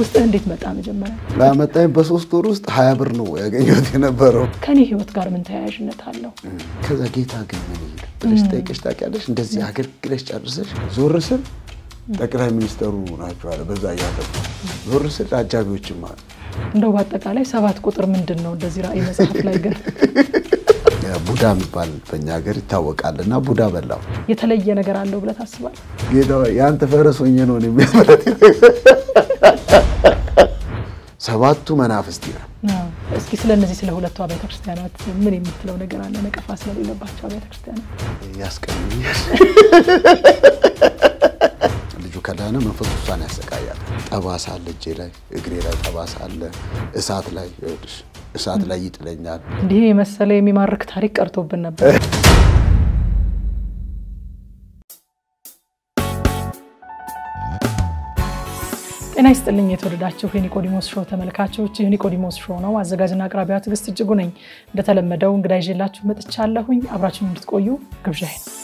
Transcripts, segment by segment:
ውስጥ እንዴት መጣ? መጀመሪያ በአመጣኝ በሶስት ወር ውስጥ ሀያ ብር ነው ያገኘሁት የነበረው። ከኔ ህይወት ጋር ምን ተያያዥነት አለው? ከዛ ጌታ ግን ምን ይል ብለሽ ጠይቀሽ ታውቂያለሽ? እንደዚህ አገልግለሽ ጨርሰሽ ዞር ስል ጠቅላይ ሚኒስተሩ ናቸው አለ። በዛ እያጠቁ ዞር ስል አጃቢዎችም አሉ። እንደው በአጠቃላይ ሰባት ቁጥር ምንድን ነው? እንደዚህ ራእይ መጽሐፍ ላይ ግን ቡዳ የሚባል በእኛ ሀገር ይታወቃል እና ቡዳ በላው። የተለየ ነገር አለው ብለህ ታስባለህ? ጌታ የአንተ ፈረስ ሆኜ ነው የሚያመለት ሰባቱ መናፍስት ይላል። እስኪ ስለ እነዚህ ስለ ሁለቷ ቤተክርስቲያናት ምን የምትለው ነገር አለ? ነቀፋ ስለሌለባቸው አብያተ ክርስቲያናት ያስቀኛል። ልጁ ከዳነ መንፈስ ቅዱሳን ያሰቃያል። ጠባሳ አለ እጄ ላይ እግሬ ላይ ጠባሳ አለ እሳት ላይ እሳት ላይ ይጥለኛል። እንዲህ የመሰለ የሚማርክ ታሪክ ቀርቶብን ነበር። ጤና ይስጥልኝ የተወደዳችሁ የኒቆዲሞስ ሾው ተመልካቾች፣ ይህ ኒቆዲሞስ ሾው ነው። አዘጋጅና አቅራቢያ ትዕግስት እጅጉ ነኝ። እንደተለመደው እንግዳ ይዤላችሁ መጥቻለሁኝ። አብራችሁን እንድትቆዩ ግብዣዬ ነው።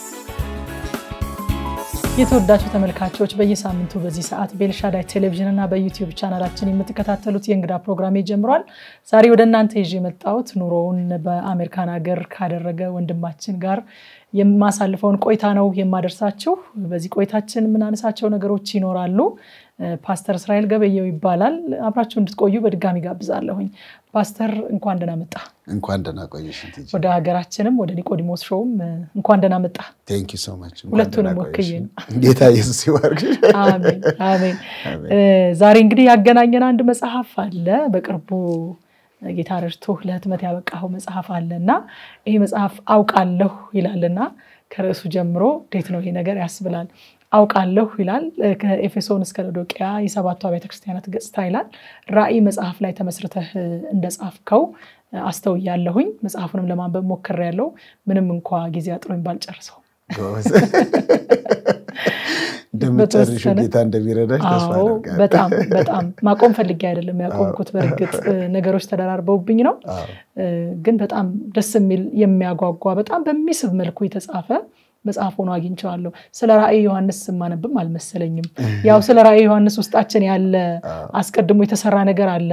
የተወዳችሁ ተመልካቾች በየሳምንቱ በዚህ ሰዓት በኤልሻዳይ ቴሌቪዥን እና በዩቲዩብ ቻናላችን የምትከታተሉት የእንግዳ ፕሮግራሜ ጀምሯል። ዛሬ ወደ እናንተ ይዤ የመጣሁት ኑሮውን በአሜሪካን ሀገር ካደረገ ወንድማችን ጋር የማሳልፈውን ቆይታ ነው የማደርሳችሁ። በዚህ ቆይታችን የምናነሳቸው ነገሮች ይኖራሉ። ፓስተር እስራኤል ገበየው ይባላል። አብራችሁ እንድትቆዩ በድጋሚ ጋብዛለሁኝ። ፓስተር እንኳን ደህና መጣ። እንኳን ደህና ቆየሽ። ወደ ሀገራችንም ወደ ኒቆዲሞስ ሾውም እንኳን ደህና መጣ። ሁለቱንም ወክዬ ነው። ጌታ ኢየሱስ ይባርክ። አሜን። ዛሬ እንግዲህ ያገናኘን አንድ መጽሐፍ አለ በቅርቡ ጌታ ረድቶ ለህትመት ያበቃኸው መጽሐፍ አለና ይህ መጽሐፍ አውቃለሁ ይላልና ከርዕሱ ጀምሮ እንዴት ነው ይሄ ነገር ያስብላል። አውቃለሁ ይላል። ከኤፌሶን እስከ ሎዶቅያ የሰባቱ አብያተ ክርስቲያናት ገጽታ ይላል። ራእይ መጽሐፍ ላይ ተመስርተህ እንደጻፍከው አስተውያለሁኝ። መጽሐፉንም ለማንበብ ሞክሬያለሁ፣ ምንም እንኳ ጊዜ አጥሮኝ ባልጨርሰው እንደምጨርሹ ጌታ እንደሚረዳሽ ተስፋ በጣም በጣም ማቆም ፈልጌ አይደለም ያቆምኩት። በእርግጥ ነገሮች ተደራርበውብኝ ነው፣ ግን በጣም ደስ የሚል የሚያጓጓ በጣም በሚስብ መልኩ የተጻፈ መጽሐፍ ሆኖ አግኝቸዋለሁ። ስለ ራእይ ዮሐንስ ስማነብም አልመሰለኝም። ያው ስለ ራእይ ዮሐንስ ውስጣችን ያለ አስቀድሞ የተሰራ ነገር አለ።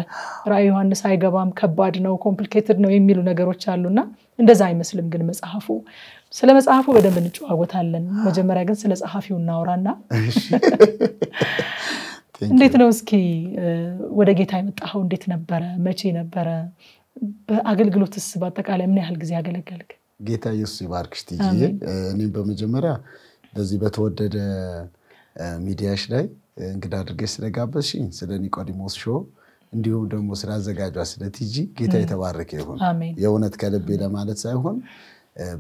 ራእይ ዮሐንስ አይገባም፣ ከባድ ነው፣ ኮምፕሊኬትድ ነው የሚሉ ነገሮች አሉና እንደዛ አይመስልም። ግን መጽሐፉ ስለ መጽሐፉ በደንብ እንጨዋወታለን። መጀመሪያ ግን ስለ ጸሐፊው እናውራና እንዴት ነው እስኪ ወደ ጌታ የመጣኸው? እንዴት ነበረ? መቼ ነበረ? በአገልግሎትስ በአጠቃላይ ምን ያህል ጊዜ አገለገልክ? ጌታ ኢየሱስ ይባርክሽ ትዬ። እኔም በመጀመሪያ በዚህ በተወደደ ሚዲያሽ ላይ እንግዳ አድርገሽ ስለጋበዝሽኝ ስለ ኒቆዲሞስ ሾ እንዲሁም ደግሞ ስላዘጋጇ ስለ ቲጂ ጌታ የተባረከ ይሁን። የእውነት ከልቤ ለማለት ሳይሆን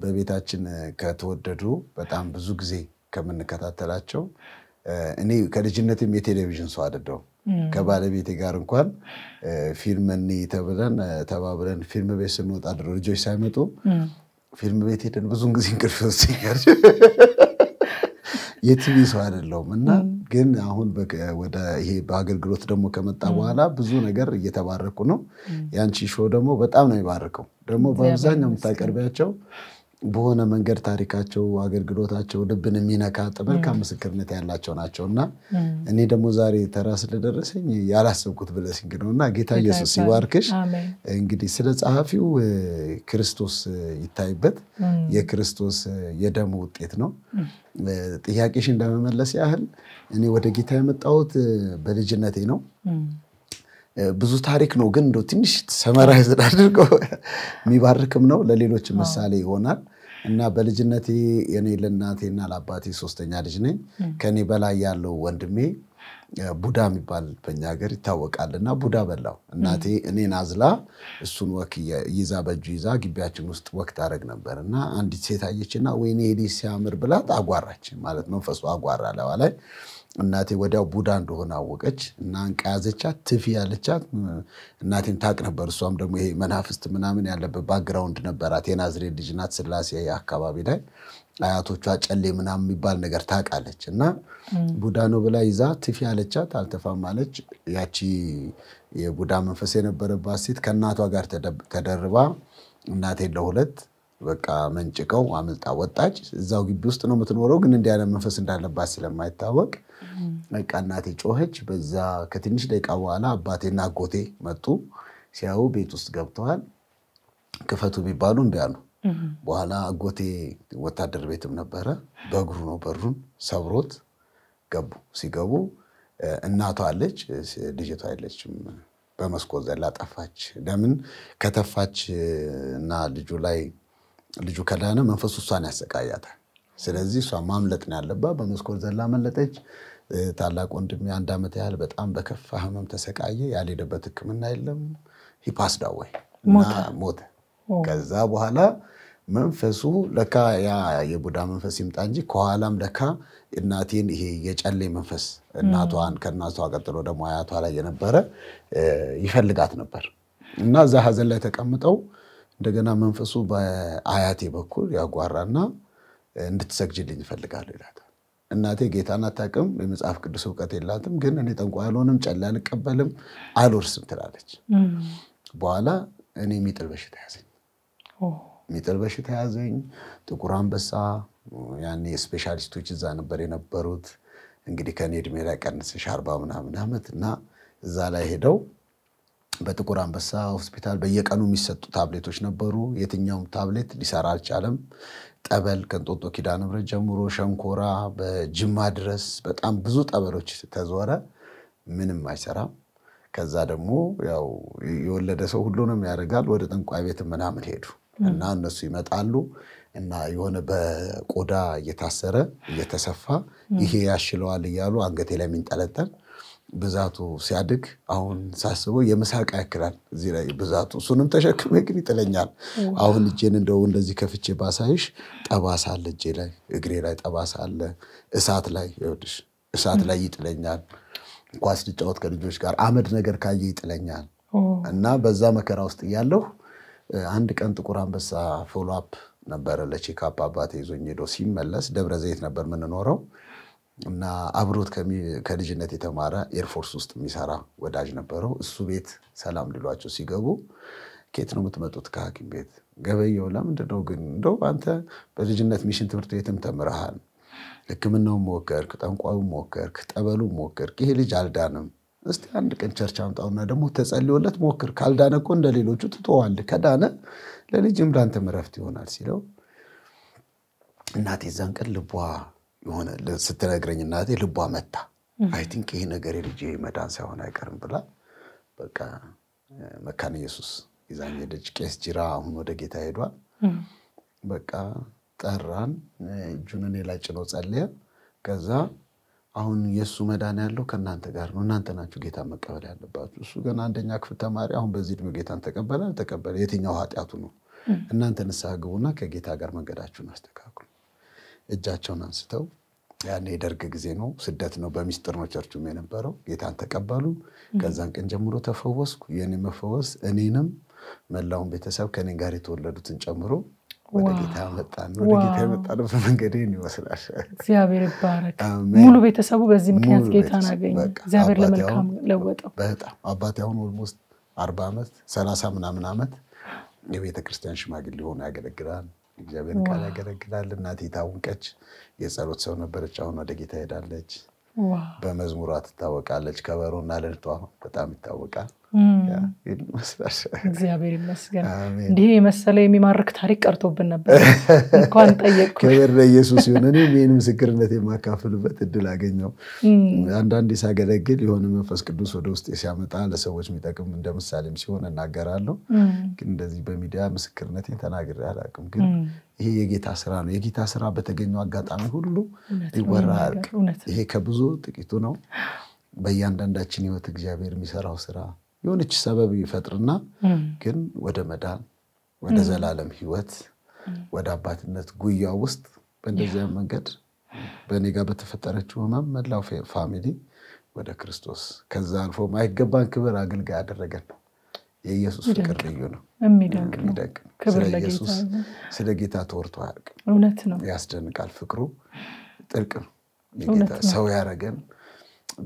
በቤታችን ከተወደዱ በጣም ብዙ ጊዜ ከምንከታተላቸው እኔ ከልጅነትም የቴሌቪዥን ሰው አይደለሁም። ከባለቤቴ ጋር እንኳን ፊልም እኔ ተብለን ተባብለን ፊልም ቤት ስንወጣ ድሮ ልጆች ሳይመጡ ፊልም ቤት ሄደን ብዙን ጊዜ እንቅልፍ ይወስደኛል። የቲቪ ሰው አይደለውም እና ግን አሁን ወደ ይሄ በአገልግሎት ደግሞ ከመጣ በኋላ ብዙ ነገር እየተባረኩ ነው። ያንቺ ሾው ደግሞ በጣም ነው የሚባርከው። ደግሞ በአብዛኛው የምታቀርቢያቸው በሆነ መንገድ ታሪካቸው፣ አገልግሎታቸው ልብን የሚነካ መልካም ምስክርነት ያላቸው ናቸው እና እኔ ደግሞ ዛሬ ተራ ስለደረሰኝ ያላሰብኩት ብለሲንግ ነው እና ጌታ ኢየሱስ ይባርክሽ። እንግዲህ ስለ ጸሐፊው ክርስቶስ ይታይበት፣ የክርስቶስ የደሙ ውጤት ነው። ጥያቄሽን ለመመለስ ያህል እኔ ወደ ጌታ የመጣሁት በልጅነቴ ነው። ብዙ ታሪክ ነው፣ ግን እንደው ትንሽ ሰመራይዝ አድርገው የሚባርክም ነው፣ ለሌሎች ምሳሌ ይሆናል እና በልጅነቴ እኔ ለእናቴና ለአባቴ ሶስተኛ ልጅ ነኝ። ከኔ በላይ ያለው ወንድሜ ቡዳ የሚባል በኛ ሀገር ይታወቃል። እና ቡዳ በላው። እናቴ እኔን አዝላ እሱን ወክ ይዛ በእጁ ይዛ ግቢያችን ውስጥ ወክ ታደረግ ነበር። እና አንዲት ሴት አየችና ወይኔ ሄዲ ሲያምር ብላት አጓራች። ማለት መንፈሱ አጓራ ለዋ ላይ እናቴ ወዲያው ቡዳ እንደሆነ አወቀች እና አንቃ ያዘቻት፣ ትፊ ያለቻት። እናቴም ታቅ ነበር። እሷም ደግሞ ይሄ መናፍስት ምናምን ያለበት ባክግራውንድ ነበራት። የናዝሬት ልጅ ናት። ስላሴ አካባቢ ላይ አያቶቿ ጨሌ ምናምን የሚባል ነገር ታውቃለች። እና ቡዳ ነው ብላ ይዛ ትፊ ያለቻት፣ አልተፋም አለች። ያቺ የቡዳ መንፈስ የነበረባት ሴት ከእናቷ ጋር ተደርባ እናቴን ለሁለት በቃ መንጭቀው አምልጣ ወጣች። እዛው ግቢ ውስጥ ነው የምትኖረው፣ ግን እንዲያለ መንፈስ እንዳለባት ስለማይታወቅ በቃ እናቴ ጮኸች። በዛ ከትንሽ ደቂቃ በኋላ አባቴና አጎቴ መጡ። ሲያዩ ቤት ውስጥ ገብተዋል። ክፈቱ የሚባሉ እንዲ አሉ። በኋላ አጎቴ ወታደር ቤትም ነበረ። በእግሩ ነው በሩን ሰብሮት ገቡ። ሲገቡ እናቷ አለች፣ ልጅቷ የለችም። በመስኮት ዘላ ጠፋች። ለምን ከተፋች እና ልጁ ላይ ልጁ ከዳነ መንፈሱ እሷን ያሰቃያታል። ስለዚህ እሷ ማምለጥ ነው ያለባት። በመስኮት ዘላ መለጠች። ታላቅ ወንድሜ አንድ ዓመት ያህል በጣም በከፋ ህመም ተሰቃየ። ያልሄደበት ህክምና የለም። ሂፓስ ዳወይ ሞተ። ከዛ በኋላ መንፈሱ ለካ ያ የቡዳ መንፈስ ይምጣ እንጂ ከኋላም ለካ እናቴን ይሄ የጨሌ መንፈስ እናቷን ከእናቷ ቀጥሎ ደግሞ አያቷ ላይ የነበረ ይፈልጋት ነበር እና እዛ ሀዘን ላይ ተቀምጠው እንደገና መንፈሱ በአያቴ በኩል ያጓራና እንድትሰግጅልኝ ይፈልጋሉ ይላታል። እናቴ ጌታን አታውቅም፣ የመጽሐፍ ቅዱስ እውቀት የላትም፣ ግን እኔ ጠንቋይ አልሆንም፣ ጨላ አልቀበልም፣ አልወርስም ትላለች። በኋላ እኔ የሚጥል በሽታ ያዘኝ። የሚጥል በሽታ ያዘኝ። ጥቁር አንበሳ ያኔ ስፔሻሊስቶች እዛ ነበር የነበሩት። እንግዲህ ከኔ እድሜ ላይ ቀንስሽ አርባ ምናምን ዓመት እና እዛ ላይ ሄደው በጥቁር አንበሳ ሆስፒታል በየቀኑ የሚሰጡ ታብሌቶች ነበሩ። የትኛውም ታብሌት ሊሰራ አልቻለም። ጠበል ከእንጦጦ ኪዳነ ምሕረት ጀምሮ ሸንኮራ፣ በጅማ ድረስ በጣም ብዙ ጠበሎች ተዞረ። ምንም አይሰራም። ከዛ ደግሞ ያው የወለደ ሰው ሁሉንም ያደርጋል። ወደ ጠንቋይ ቤት ምናምን ሄዱ እና እነሱ ይመጣሉ እና የሆነ በቆዳ እየታሰረ እየተሰፋ ይሄ ያሽለዋል እያሉ አንገቴ ላይ የሚንጠለጠል ብዛቱ ሲያድግ አሁን ሳስበው የምሳቅ ያክላል እዚህ ላይ ብዛቱ። እሱንም ተሸክሜ ግን ይጥለኛል። አሁን እጄን እንደው እንደዚህ ከፍቼ ባሳይሽ ጠባሳ አለ እጄ ላይ፣ እግሬ ላይ ጠባሳ አለ። እሳት ላይ ይኸውልሽ፣ እሳት ላይ ይጥለኛል። ኳስ ልጫወት ከልጆች ጋር አመድ ነገር ካየ ይጥለኛል። እና በዛ መከራ ውስጥ እያለሁ አንድ ቀን ጥቁር አንበሳ ፎሎ አፕ ነበረ ለቼካፕ አባቴ ይዞኝ ሄዶ ሲመለስ፣ ደብረ ዘይት ነበር የምንኖረው እና አብሮት ከልጅነት የተማረ ኤርፎርስ ውስጥ የሚሰራ ወዳጅ ነበረው። እሱ ቤት ሰላም ድሏቸው ሲገቡ ኬት ነው የምትመጡት? ከሐኪም ቤት ገበየው፣ ለምንድን ነው ግን እንደው አንተ በልጅነት ሚሽን ትምህርት ቤትም ተምረሃል፣ ሕክምናውን ሞከርክ፣ ጠንቋዩ ሞከርክ፣ ጠበሉ ሞከርክ፣ ይሄ ልጅ አልዳንም። እስቲ አንድ ቀን ቸርች አምጣውና ደግሞ ተጸልዮለት ሞክር። ካልዳነ እኮ እንደ ሌሎቹ ትተዋል፣ ከዳነ ለልጅም ላንተም እረፍት ይሆናል ሲለው እናቴ ዛን ቀን ልቧ የሆነ ስትነግረኝ እናቴ ልቧ መታ። አይ ቲንክ ይሄ ነገር የልጄ መዳን ሳይሆን አይቀርም ብላ በቃ መካነ ኢየሱስ ይዛኝ ሄደች። ቄስ ጅራ አሁን ወደ ጌታ ሄዷል። በቃ ጠራን፣ እጁን እኔ ላይ ጭኖ ጸለየ። ከዛ አሁን የእሱ መዳን ያለው ከእናንተ ጋር ነው። እናንተ ናችሁ ጌታ መቀበል ያለባችሁ። እሱ ገና አንደኛ ክፍል ተማሪ፣ አሁን በዚህ ዕድሜ ጌታን ተቀበለ አልተቀበለ የትኛው ኃጢአቱ ነው? እናንተ ንስሐ ግቡና ከጌታ ጋር መንገዳችሁን አስተካክሉ። እጃቸውን አንስተው ያን የደርግ ጊዜ ነው፣ ስደት ነው፣ በሚስጥር ነው ቸርቹም የነበረው። ጌታን ተቀበሉ። ከዛን ቀን ጀምሮ ተፈወስኩ። የኔ መፈወስ እኔንም መላውን ቤተሰብ ከኔ ጋር የተወለዱትን ጨምሮ ወደ ጌታ ነው። ወደ ጌታ የመጣንበት መንገድ ይመስላል። እግዚአብሔር ይባረክ። ሙሉ ቤተሰቡ በዚህ ምክንያት ጌታን አገኘ። እግዚአብሔር ለመልካም ለወጠው። በጣም አባቴ አሁን ኦልሞስት አርባ ዓመት ሰላሳ ምናምን ዓመት የቤተክርስቲያን ሽማግሌ ሆኖ ያገለግላል። እግዚአብሔር ቃል ያገለግላል። እናቴ የታወቀች የጸሎት ሰው ነበረች። አሁን ወደ ጌታ ሄዳለች። በመዝሙሯ ትታወቃለች። ከበሮና ልልቷ በጣም ይታወቃል። እግዚአብሔር ይመስገን። እንዲህ የመሰለ የሚማርክ ታሪክ ቀርቶብን ነበር። እንኳን ጠየቅኩ። ክብር ለኢየሱስ ይሁን። ይህን ምስክርነት የማካፍልበት እድል አገኘው። አንዳንዴ ሳገለግል የሆነ መንፈስ ቅዱስ ወደ ውስጥ ሲያመጣ ለሰዎች የሚጠቅም እንደ ምሳሌም ሲሆን እናገራለሁ። ግን እንደዚህ በሚዲያ ምስክርነት ተናግሬ አላውቅም። ግን ይሄ የጌታ ስራ ነው። የጌታ ስራ በተገኘው አጋጣሚ ሁሉ ሊወራ ይሄ ከብዙ ጥቂቱ ነው። በእያንዳንዳችን ህይወት እግዚአብሔር የሚሰራው ስራ የሆነች ሰበብ ይፈጥርና ግን ወደ መዳን ወደ ዘላለም ህይወት ወደ አባትነት ጉያ ውስጥ በእንደዚያ መንገድ በእኔ ጋር በተፈጠረችው ህመም መላው ፋሚሊ ወደ ክርስቶስ ከዛ አልፎ ማይገባን ክብር አገልጋይ ያደረገን ነው። የኢየሱስ ፍቅር ልዩ ነው፣ የሚደንቅ ስለ ኢየሱስ ስለ ጌታ ተወርቶ አያልቅም። እውነት ነው፣ ያስደንቃል። ፍቅሩ ጥልቅ ነው። ሰው ያረገን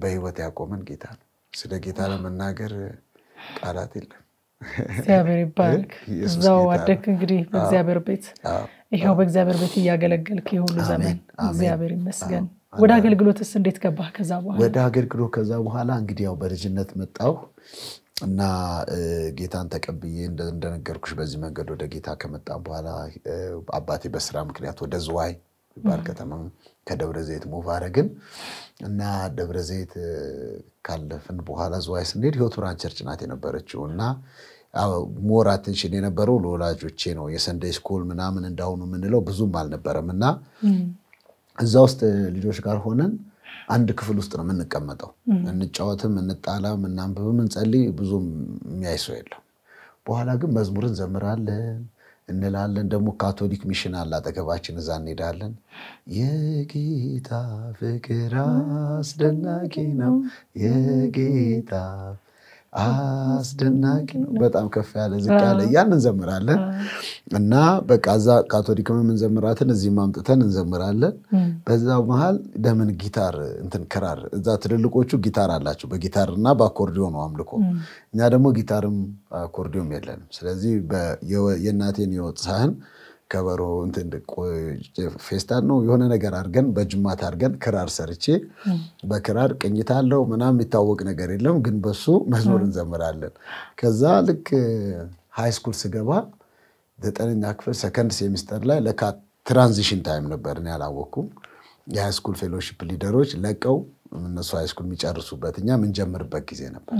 በህይወት ያቆመን ጌታ ነው። ስለ ጌታ ለመናገር ቃላት የለም። እግዚአብሔር ይባርክ። እዛው አደግ እንግዲህ በእግዚአብሔር ቤት ይኸው በእግዚአብሔር ቤት እያገለገልክ የሁሉ ዘመን እግዚአብሔር ይመስገን። ወደ አገልግሎትስ እንዴት ገባ ከዛ በኋላ ወደ አገልግሎት ከዛ በኋላ እንግዲህ ያው በልጅነት መጣሁ እና ጌታን ተቀብዬ እንደነገርኩሽ በዚህ መንገድ ወደ ጌታ ከመጣ በኋላ አባቴ በስራ ምክንያት ወደ ዝዋይ ይባል ከተማ ከደብረ ዘይት ሙባረግን እና ደብረ ዘይት ካለፍን በኋላ ዝዋይ ስንሄድ ህይወቱራን ቸርች ናት የነበረችው እና ሞራ ትንሽን የነበረው ለወላጆቼ ነው። የሰንደይ ስኩል ምናምን እንዳሁኑ የምንለው ብዙም አልነበረም እና እዛ ውስጥ ልጆች ጋር ሆነን አንድ ክፍል ውስጥ ነው የምንቀመጠው። እንጫወትም፣ እንጣላም፣ እናንብብም፣ እንጸልይ ብዙም የሚያይ ሰው የለም። በኋላ ግን መዝሙርን ዘምራለን እንላለን። ደግሞ ካቶሊክ ሚሽን አለ አጠገባችን፣ እዛ እንሄዳለን። የጌታ ፍቅር አስደናቂ ነው። የጌታ አስደናቂ ነው። በጣም ከፍ ያለ ዝቅ ያለ እያልን እንዘምራለን እና በቃ እዛ ካቶሊክም እንዘምራትን እዚህ አምጥተን እንዘምራለን። በዛ መሀል ለምን ጊታር እንትን ክራር እዛ ትልልቆቹ ጊታር አላቸው በጊታር እና በአኮርዲዮን ነው አምልኮ። እኛ ደግሞ ጊታርም አኮርዲዮም የለንም። ስለዚህ የእናቴን የወጥ ሳህን ከበሮ ፌስታል ነው የሆነ ነገር አድርገን በጅማት አድርገን ክራር ሰርቼ በክራር ቅኝት አለው ምናም የሚታወቅ ነገር የለም፣ ግን በሱ መዝሙር እንዘምራለን። ከዛ ልክ ሃይስኩል ስገባ ዘጠነኛ ክፍል ሰከንድ ሴሚስተር ላይ ለካ ትራንዚሽን ታይም ነበር። እኔ የሃይ የሃይስኩል ፌሎሺፕ ሊደሮች ለቀው እነሱ ሃይስኩል የሚጨርሱበት እኛ የምንጀምርበት ጊዜ ነበር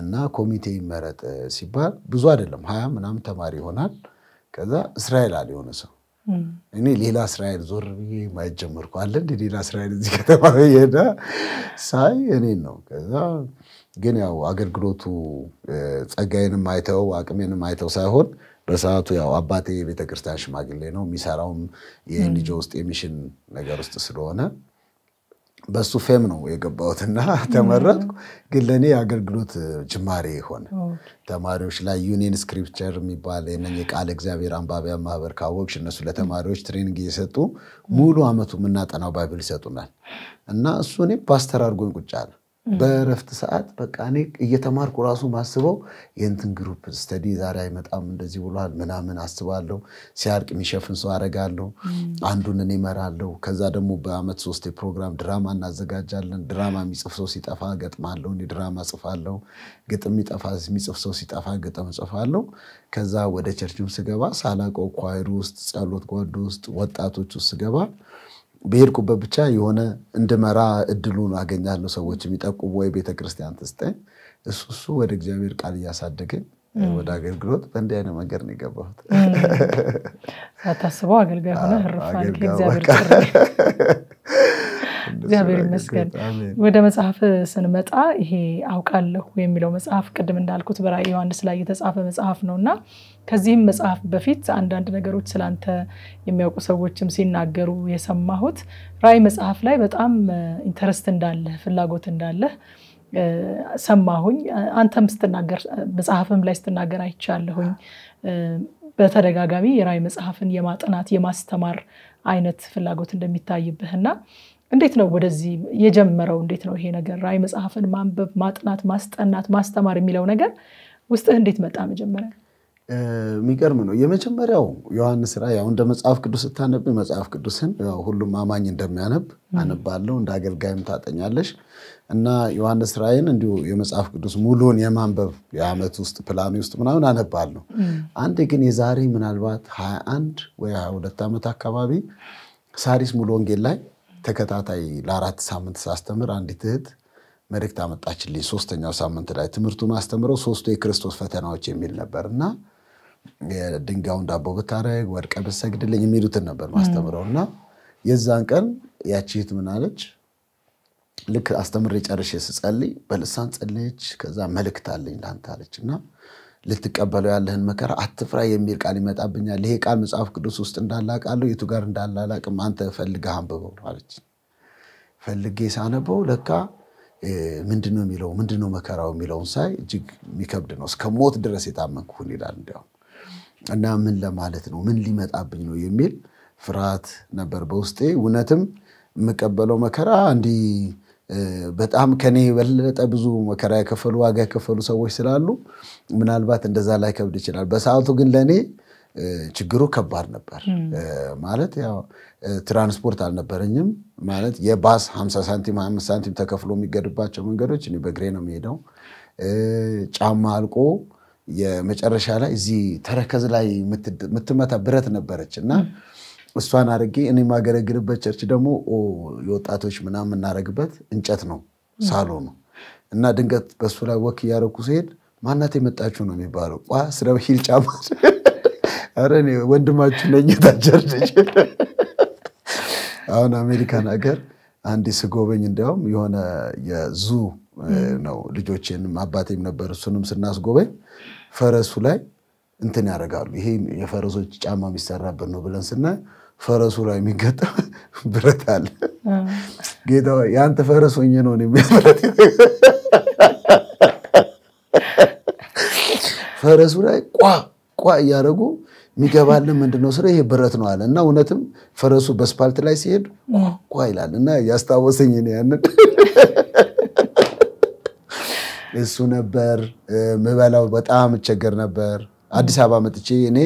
እና ኮሚቴ ይመረጥ ሲባል ብዙ አይደለም ሀያ ምናምን ተማሪ ይሆናል ከዛ እስራኤል አለ የሆነ ሰው እኔ ሌላ እስራኤል ዞር ብዬ ማየት ጀመርኩ። አለ እንደ ሌላ እስራኤል እዚህ ከተማ ሄደ ሳይ እኔን ነው። ከዛ ግን ያው አገልግሎቱ ጸጋዬንም አይተው አቅሜንም አይተው ሳይሆን በሰዓቱ ያው አባቴ የቤተክርስቲያን ሽማግሌ ነው የሚሰራውም የኤንጂኦ ውስጥ የሚሽን ነገር ውስጥ ስለሆነ በሱ ፌም ነው የገባሁትና ተመረጥኩ። ግን ለእኔ የአገልግሎት ጅማሬ የሆነ ተማሪዎች ላይ ዩኒየን ስክሪፕቸር የሚባል ነ የቃለ እግዚአብሔር አንባቢያን ማህበር ካወቅሽ እነሱ ለተማሪዎች ትሬኒንግ እየሰጡ ሙሉ አመቱ የምናጠናው ባይብል ይሰጡናል። እና እሱ እኔ ፓስተር አድርጎን ቁጭ አለ። በእረፍት ሰዓት በቃ እኔ እየተማርኩ ራሱ ማስበው የእንትን ግሩፕ ስተዲ ዛሬ አይመጣም እንደዚህ ብሏል ምናምን አስባለሁ። ሲያርቅ የሚሸፍን ሰው አደርጋለሁ። አንዱን እኔ እመራለሁ። ከዛ ደግሞ በአመት ሶስት የፕሮግራም ድራማ እናዘጋጃለን። ድራማ የሚጽፍ ሰው ሲጠፋ ገጥማለሁ፣ እኔ ድራማ ጽፋለሁ። ግጥም የሚጽፍ ሰው ሲጠፋ ግጥም ጽፋለሁ። ከዛ ወደ ቸርችም ስገባ ሳላቀው ኳይሩ ውስጥ ጸሎት ጓዱ ውስጥ ወጣቶች ውስጥ ስገባ በሄድኩበት ብቻ የሆነ እንድመራ እድሉን አገኛለሁ። ሰዎች የሚጠቁሙ ወይ ቤተክርስቲያን ትስጠኝ። እሱ እሱ ወደ እግዚአብሔር ቃል እያሳደገኝ ወደ አገልግሎት በእንዲህ አይነት መንገድ ነው የገባሁት። ሳታስበው አገልጋይ ሆነ። እግዚአብሔር ይመስገን። ወደ መጽሐፍ ስንመጣ ይሄ አውቃለሁ የሚለው መጽሐፍ ቅድም እንዳልኩት በራዕየ ዮሐንስ ላይ የተጻፈ መጽሐፍ ነው እና ከዚህም መጽሐፍ በፊት አንዳንድ ነገሮች ስላንተ የሚያውቁ ሰዎችም ሲናገሩ የሰማሁት ራይ መጽሐፍ ላይ በጣም ኢንተረስት እንዳለህ ፍላጎት እንዳለህ ሰማሁኝ። አንተም ስትናገር መጽሐፍም ላይ ስትናገር አይቻለሁኝ። በተደጋጋሚ የራይ መጽሐፍን የማጥናት የማስተማር አይነት ፍላጎት እንደሚታይብህ እና እንዴት ነው ወደዚህ የጀመረው? እንዴት ነው ይሄ ነገር ራይ መጽሐፍን ማንበብ፣ ማጥናት፣ ማስጠናት፣ ማስተማር የሚለው ነገር ውስጥህ እንዴት መጣ? መጀመሪያ የሚገርም ነው። የመጀመሪያው ዮሐንስ ራዕይ ያው እንደ መጽሐፍ ቅዱስ ስታነብ መጽሐፍ ቅዱስን ሁሉም አማኝ እንደሚያነብ አነባለሁ፣ እንደ አገልጋይም ታጠኛለሽ እና ዮሐንስ ራዕይን እንዲሁ የመጽሐፍ ቅዱስ ሙሉን የማንበብ የዓመት ውስጥ ፕላኔ ውስጥ ምናምን አነባለሁ። አንድ ግን የዛሬ ምናልባት 21 ወይ 22 ዓመት አካባቢ ሳሪስ ሙሉ ወንጌል ላይ ተከታታይ ለአራት ሳምንት ሳስተምር አንዲት እህት መልእክት አመጣችልኝ። ሶስተኛው ሳምንት ላይ ትምህርቱን አስተምረው ሶስቱ የክርስቶስ ፈተናዎች የሚል ነበር እና ድንጋዩን ዳቦ ብታረግ ወድቀ ብትሰግድልኝ የሚሉትን ነበር ማስተምረው እና የዛን ቀን ያቺ እህት ምን አለች? ልክ አስተምሬ ጨርሼ ስጸልይ በልሳን ጸልች። ከዛ መልእክት አለኝ ለአንተ አለች እና ልትቀበለው ያለህን መከራ አትፍራ የሚል ቃል ይመጣብኛል። ይሄ ቃል መጽሐፍ ቅዱስ ውስጥ እንዳላቃለሁ የቱ ጋር እንዳላላቅም አንተ ፈልገህ አንብበው አለች። ፈልጌ ሳነበው ለካ ምንድን ነው የሚለው ምንድን ነው መከራው የሚለውን ሳይ እጅግ የሚከብድ ነው። እስከ ሞት ድረስ የታመንኩሁን ይላል። እንዲያውም እና ምን ለማለት ነው ምን ሊመጣብኝ ነው የሚል ፍርሃት ነበር በውስጤ እውነትም የምቀበለው መከራ እንዲህ በጣም ከኔ የበለጠ ብዙ መከራ የከፈሉ ዋጋ የከፈሉ ሰዎች ስላሉ ምናልባት እንደዛ ላይ ከብድ ይችላል። በሰዓቱ ግን ለእኔ ችግሩ ከባድ ነበር። ማለት ያው ትራንስፖርት አልነበረኝም። ማለት የባስ 50 ሳንቲም 25 ሳንቲም ተከፍሎ የሚገድባቸው መንገዶች እኔ በእግሬ ነው የሚሄደው። ጫማ አልቆ የመጨረሻ ላይ እዚህ ተረከዝ ላይ የምትመታ ብረት ነበረች እና እሷን አድርጌ እኔ የማገለግልበት ቸርች ደግሞ የወጣቶች ምናምን የምናደርግበት እንጨት ነው ሳሎኑ እና ድንገት በሱ ላይ ወክ እያደረኩ ሲሄድ ማናት የመጣችሁ ነው የሚባለው። ቋ ስለ ሂል ጫማ ኧረ እኔ ወንድማችሁ ነኝ ታቸር አሁን አሜሪካን ሀገር አንድ ስጎበኝ እንዲያውም የሆነ የዙ ነው ልጆችን አባቴም ነበር እሱንም ስናስጎበኝ ፈረሱ ላይ እንትን ያደርጋሉ። ይሄ የፈረሶች ጫማ የሚሰራበት ነው ብለን ስናይ ፈረሱ ላይ የሚገጠም ብረት አለ። ጌታ የአንተ ፈረስ ሆኜ ነው ብረት ፈረሱ ላይ ቋ ቋ እያደረጉ የሚገባልን ምንድነው ስለ ይሄ ብረት ነው አለ እና እውነትም ፈረሱ በስፓልት ላይ ሲሄድ ቋ ይላል እና ያስታወሰኝ ነው ያንን እሱ ነበር ምበላው። በጣም እቸገር ነበር። አዲስ አበባ መጥቼ እኔ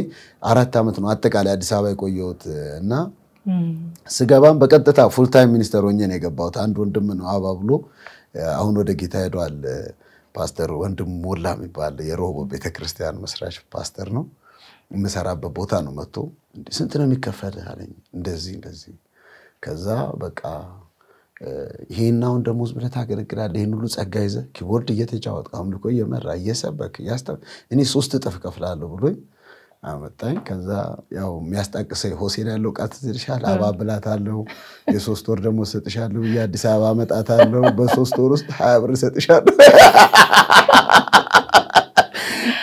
አራት ዓመት ነው አጠቃላይ አዲስ አበባ የቆየሁት እና ስገባም በቀጥታ ፉልታይም ሚኒስተር ሆኜ ነው የገባሁት። አንድ ወንድም ነው አባ ብሎ አሁን ወደ ጌታ ሄዷል። ፓስተር ወንድም ሞላ የሚባል የሮቦ ቤተክርስቲያን መስራች ፓስተር ነው። የምሰራበት ቦታ ነው መጥቶ ስንት ነው የሚከፈል አለኝ። እንደዚህ እንደዚህ ከዛ በቃ ይሄን አሁን ደሞዝ ብለህ ታገለግላለህ። ይህን ሁሉ ጸጋ ይዘህ ኪቦርድ እየተጫወትክ አምልኮ እየመራ እየሰበክ እኔ ሶስት እጥፍ እከፍልሃለሁ ብሎኝ አመጣኝ። ከዛ ያው የሚያስጣቅሰ ሆሴል ያለው ቃል ትዝልሻል፣ አባብላታለሁ፣ የሶስት ወር ደሞዝ እሰጥሻለሁ ብዬ አዲስ አበባ አመጣታለሁ። በሶስት ወር ውስጥ ሀያ ብር እሰጥሻለሁ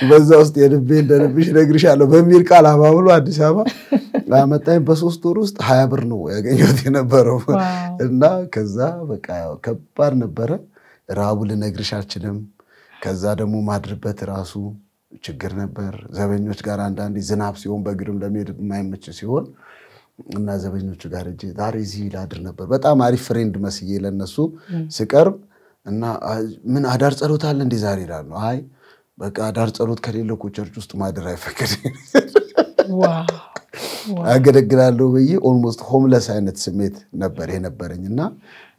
በዛ ውስጥ የልቤ እንደልብሽ እነግርሻለሁ በሚል ቃል አባብሎ አዲስ አበባ አመጣኝ። በሶስት ወር ውስጥ ሀያ ብር ነው ያገኘሁት የነበረው እና ከዛ በቃ ከባድ ነበረ። ረሃቡ ልነግርሽ አልችልም። ከዛ ደግሞ ማድርበት ራሱ ችግር ነበር። ዘበኞች ጋር አንዳንዴ ዝናብ ሲሆን በእግርም ለመሄድ የማይመች ሲሆን እና ዘበኞቹ ጋር እጅ ዛሬ እዚህ ላድር ነበር። በጣም አሪፍ ፍሬንድ መስዬ ለነሱ ስቀርብ እና ምን አዳር ጸሎት አለ እንዲህ ዛሬ ይላሉ። አይ በቃ ዳር ጸሎት ከሌለ እኮ ቸርች ውስጥ ማደር አይፈቅድ አገለግላለሁ ብዬ ኦልሞስት ሆምለስ አይነት ስሜት ነበር የነበረኝ እና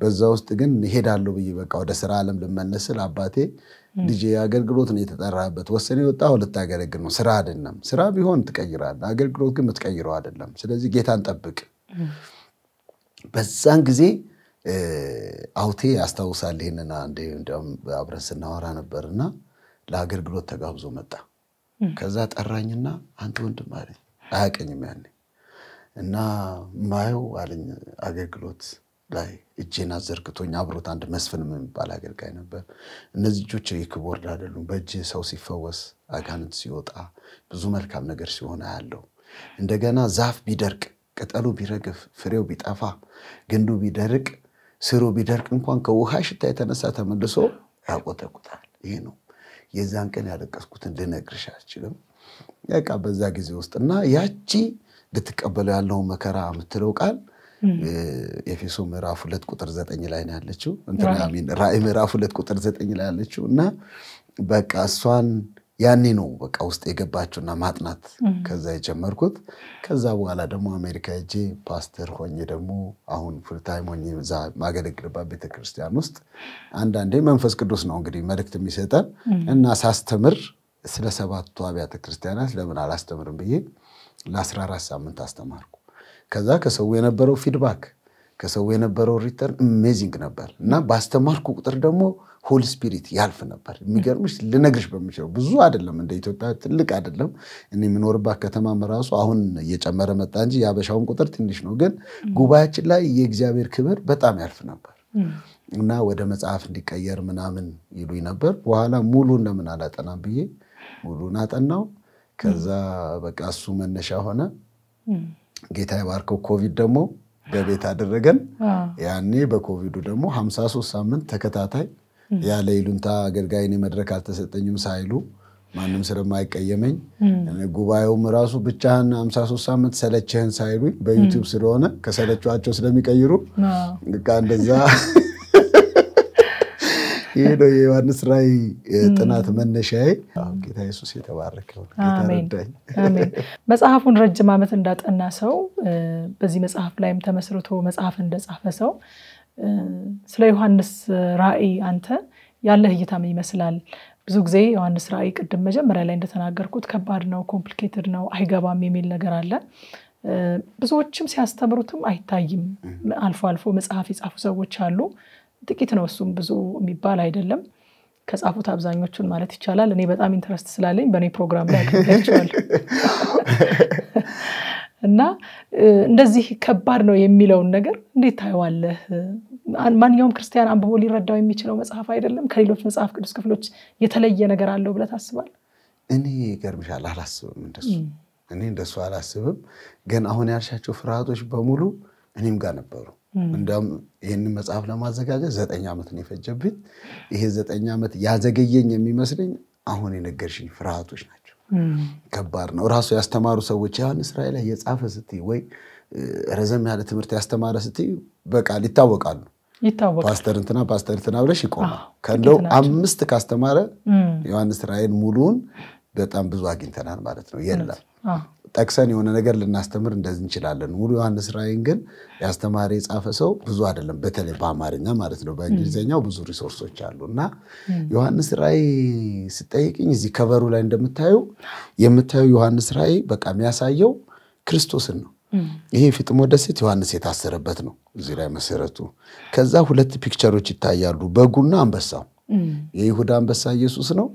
በዛ ውስጥ ግን ሄዳለሁ ብዬ በቃ ወደ ስራ ዓለም ልመነስል አባቴ ልጄ አገልግሎት ነው የተጠራበት ወሰኔ ወጣ ልታገለግል ነው ስራ አይደለም ስራ ቢሆን ትቀይራለ አገልግሎት ግን ምትቀይረው አይደለም ስለዚህ ጌታን ጠብቅ በዛን ጊዜ አውቴ ያስታውሳል ይህንን አብረን ስናወራ ነበርና ለአገልግሎት ተጋብዞ መጣ። ከዛ ጠራኝና አንተ ወንድም አለኝ። አያቀኝም ያኔ እና ማየው አለኝ አገልግሎት ላይ እጄን አዘርግቶኝ አብሮት አንድ መስፍን የሚባል አገልጋይ ነበር። እነዚህ እጆች የክቦርድ አይደሉም። በእጅ ሰው ሲፈወስ፣ አጋንንት ሲወጣ፣ ብዙ መልካም ነገር ሲሆን አያለው። እንደገና ዛፍ ቢደርቅ፣ ቅጠሉ ቢረግፍ፣ ፍሬው ቢጠፋ፣ ግንዱ ቢደርቅ፣ ስሩ ቢደርቅ እንኳን ከውሃ ሽታ የተነሳ ተመልሶ ያቆጠቁጣል። ይሄ ነው የዛን ቀን ያለቀስኩትን ልነግርሽ አልችልም። በቃ በዛ ጊዜ ውስጥ እና ያቺ ልትቀበለው ያለውን መከራ የምትለው ቃል ኤፌሶ ምዕራፍ ሁለት ቁጥር ዘጠኝ ላይ ነው ያለችው። ራእይ ምዕራፍ ሁለት ቁጥር ዘጠኝ ላይ ያለችው እና በቃ እሷን ያኔ ነው በቃ ውስጥ የገባችውና ማጥናት ከዛ የጀመርኩት። ከዛ በኋላ ደግሞ አሜሪካ ሄጄ ፓስተር ሆኜ ደግሞ አሁን ፉልታይም ሆኜ እዛ ማገለግልባት ቤተክርስቲያን ውስጥ አንዳንዴ መንፈስ ቅዱስ ነው እንግዲህ መልእክት የሚሰጠን እና ሳስተምር ስለ ሰባቱ አብያተ ክርስቲያናት ለምን አላስተምርም ብዬ ለ14 ሳምንት አስተማርኩ። ከዛ ከሰው የነበረው ፊድባክ ከሰው የነበረው ሪተርን አሜዚንግ ነበር እና ባስተማርኩ ቁጥር ደግሞ ሆሊ ስፒሪት ያልፍ ነበር። የሚገርምሽ ልነግርሽ በምችለው ብዙ አይደለም፣ እንደ ኢትዮጵያ ትልቅ አይደለም። እኔ የምኖርባት ከተማም ራሱ አሁን እየጨመረ መጣ እንጂ የአበሻውን ቁጥር ትንሽ ነው። ግን ጉባኤያችን ላይ የእግዚአብሔር ክብር በጣም ያልፍ ነበር እና ወደ መጽሐፍ እንዲቀየር ምናምን ይሉኝ ነበር። በኋላ ሙሉን ለምን አላጠናም ብዬ ሙሉን አጠናው። ከዛ በቃ እሱ መነሻ ሆነ። ጌታ የባርከው ኮቪድ ደግሞ በቤት አደረገን። ያኔ በኮቪዱ ደግሞ 53 ሳምንት ተከታታይ ያለ ይሉንታ አገልጋይን መድረክ አልተሰጠኝም ሳይሉ ማንም ስለማይቀየመኝ ጉባኤውም ራሱ ብቻህን 53 ሳምንት ሰለችህን ሳይሉኝ በዩቲዩብ ስለሆነ ከሰለችኋቸው ስለሚቀይሩ በቃ እንደዛ ይህ ነው የዮሐንስ ራዕይ ጥናት መነሻዬ። ጌታ ኢየሱስ የተባረከ ረዳኝ። መጽሐፉን ረጅም ዓመት እንዳጠና ሰው በዚህ መጽሐፍ ላይም ተመስርቶ መጽሐፍ እንደጻፈ ሰው ስለ ዮሐንስ ራእይ አንተ ያለህ እይታ ምን ይመስላል? ብዙ ጊዜ ዮሐንስ ራእይ ቅድም መጀመሪያ ላይ እንደተናገርኩት ከባድ ነው፣ ኮምፕሊኬትድ ነው፣ አይገባም የሚል ነገር አለ። ብዙዎችም ሲያስተምሩትም አይታይም። አልፎ አልፎ መጽሐፍ የጻፉ ሰዎች አሉ። ጥቂት ነው፣ እሱም ብዙ የሚባል አይደለም። ከጻፉት አብዛኞቹን ማለት ይቻላል። እኔ በጣም ኢንተረስት ስላለኝ በእኔ ፕሮግራም ላይ ያቸዋል። እና እንደዚህ ከባድ ነው የሚለውን ነገር እንዴት ታየዋለህ? ማንኛውም ክርስቲያን አንብቦ ሊረዳው የሚችለው መጽሐፍ አይደለም? ከሌሎች መጽሐፍ ቅዱስ ክፍሎች የተለየ ነገር አለው ብለህ ታስባለህ? እኔ ይገርምሻል፣ አላስብም እንደሱ እኔ እንደሱ አላስብም። ግን አሁን ያልሻቸው ፍርሃቶች በሙሉ እኔም ጋር ነበሩ። እንዲያውም ይህንን መጽሐፍ ለማዘጋጀት ዘጠኝ ዓመት ነው የፈጀብኝ። ይሄ ዘጠኝ ዓመት ያዘገየኝ የሚመስለኝ አሁን የነገርሽኝ ፍርሃቶች ናቸው። ከባድ ነው። ራሱ ያስተማሩ ሰዎች ያን እስራኤል ላይ የጻፈ ስትይ ወይ ረዘም ያለ ትምህርት ያስተማረ ስትይ በቃል ይታወቃሉ። ፓስተር እንትና ፓስተር እንትና ብለሽ ይቆማል። ከለው አምስት ካስተማረ ዮሐንስ ራእይን ሙሉውን በጣም ብዙ አግኝተናል ማለት ነው የለም ጠቅሰን የሆነ ነገር ልናስተምር እንደዚህ እንችላለን። ሙሉ ዮሐንስ ራእይን ግን ያስተማረ የጻፈ ሰው ብዙ አይደለም፣ በተለይ በአማርኛ ማለት ነው። በእንግሊዝኛው ብዙ ሪሶርሶች አሉ እና ዮሐንስ ራእይ ስጠይቅኝ እዚህ ከበሩ ላይ እንደምታዩ የምታዩ ዮሐንስ ራእይ በቃ የሚያሳየው ክርስቶስን ነው። ይሄ ፍጥሞ ደሴት ዮሐንስ የታሰረበት ነው። እዚህ ላይ መሰረቱ። ከዛ ሁለት ፒክቸሮች ይታያሉ፣ በጉና አንበሳው የይሁዳ አንበሳ ኢየሱስ ነው፣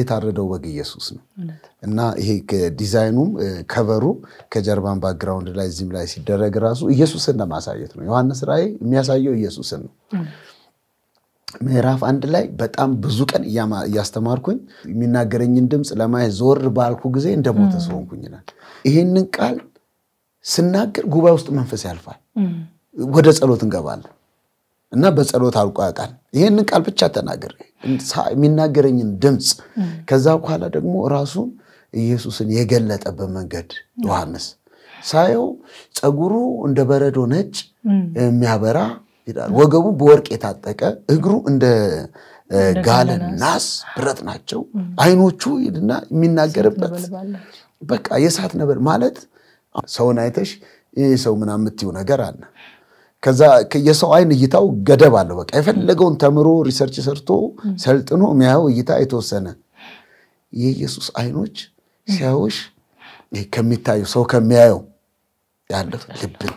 የታረደው በግ ኢየሱስ ነው እና ይሄ ዲዛይኑም ከበሩ ከጀርባን ባክግራውንድ ላይ እዚህም ላይ ሲደረግ ራሱ ኢየሱስን ለማሳየት ነው። ዮሐንስ ራእይ የሚያሳየው ኢየሱስን ነው። ምዕራፍ አንድ ላይ በጣም ብዙ ቀን እያስተማርኩኝ የሚናገረኝን ድምፅ ለማየት ዞር ባልኩ ጊዜ እንደሞተ ሰው ሆንኩኝ ይላል። ይህንን ቃል ስናገር ጉባኤ ውስጥ መንፈስ ያልፋል። ወደ ጸሎት እንገባለን። እና በጸሎት አርቆ ያውቃል። ይህንን ቃል ብቻ ተናገር፣ የሚናገረኝን ድምፅ። ከዛ በኋላ ደግሞ ራሱን ኢየሱስን የገለጠበት መንገድ ዮሐንስ ሳየው ፀጉሩ እንደ በረዶ ነጭ የሚያበራ ይላል፣ ወገቡ በወርቅ የታጠቀ እግሩ እንደ ጋለ ናስ ብረት ናቸው፣ አይኖቹ ይልና የሚናገርበት በቃ የእሳት ነበር ማለት ሰውን አይተሽ ይህ ሰው ምናምን የምትይው ነገር አለ ከዛ የሰው አይን እይታው ገደብ አለው። በቃ የፈለገውን ተምሮ ሪሰርች ሰርቶ ሰልጥኖ የሚያየው እይታ የተወሰነ። የኢየሱስ አይኖች ሲያዩሽ ከሚታዩ ሰው ከሚያየው ያለው ልብን፣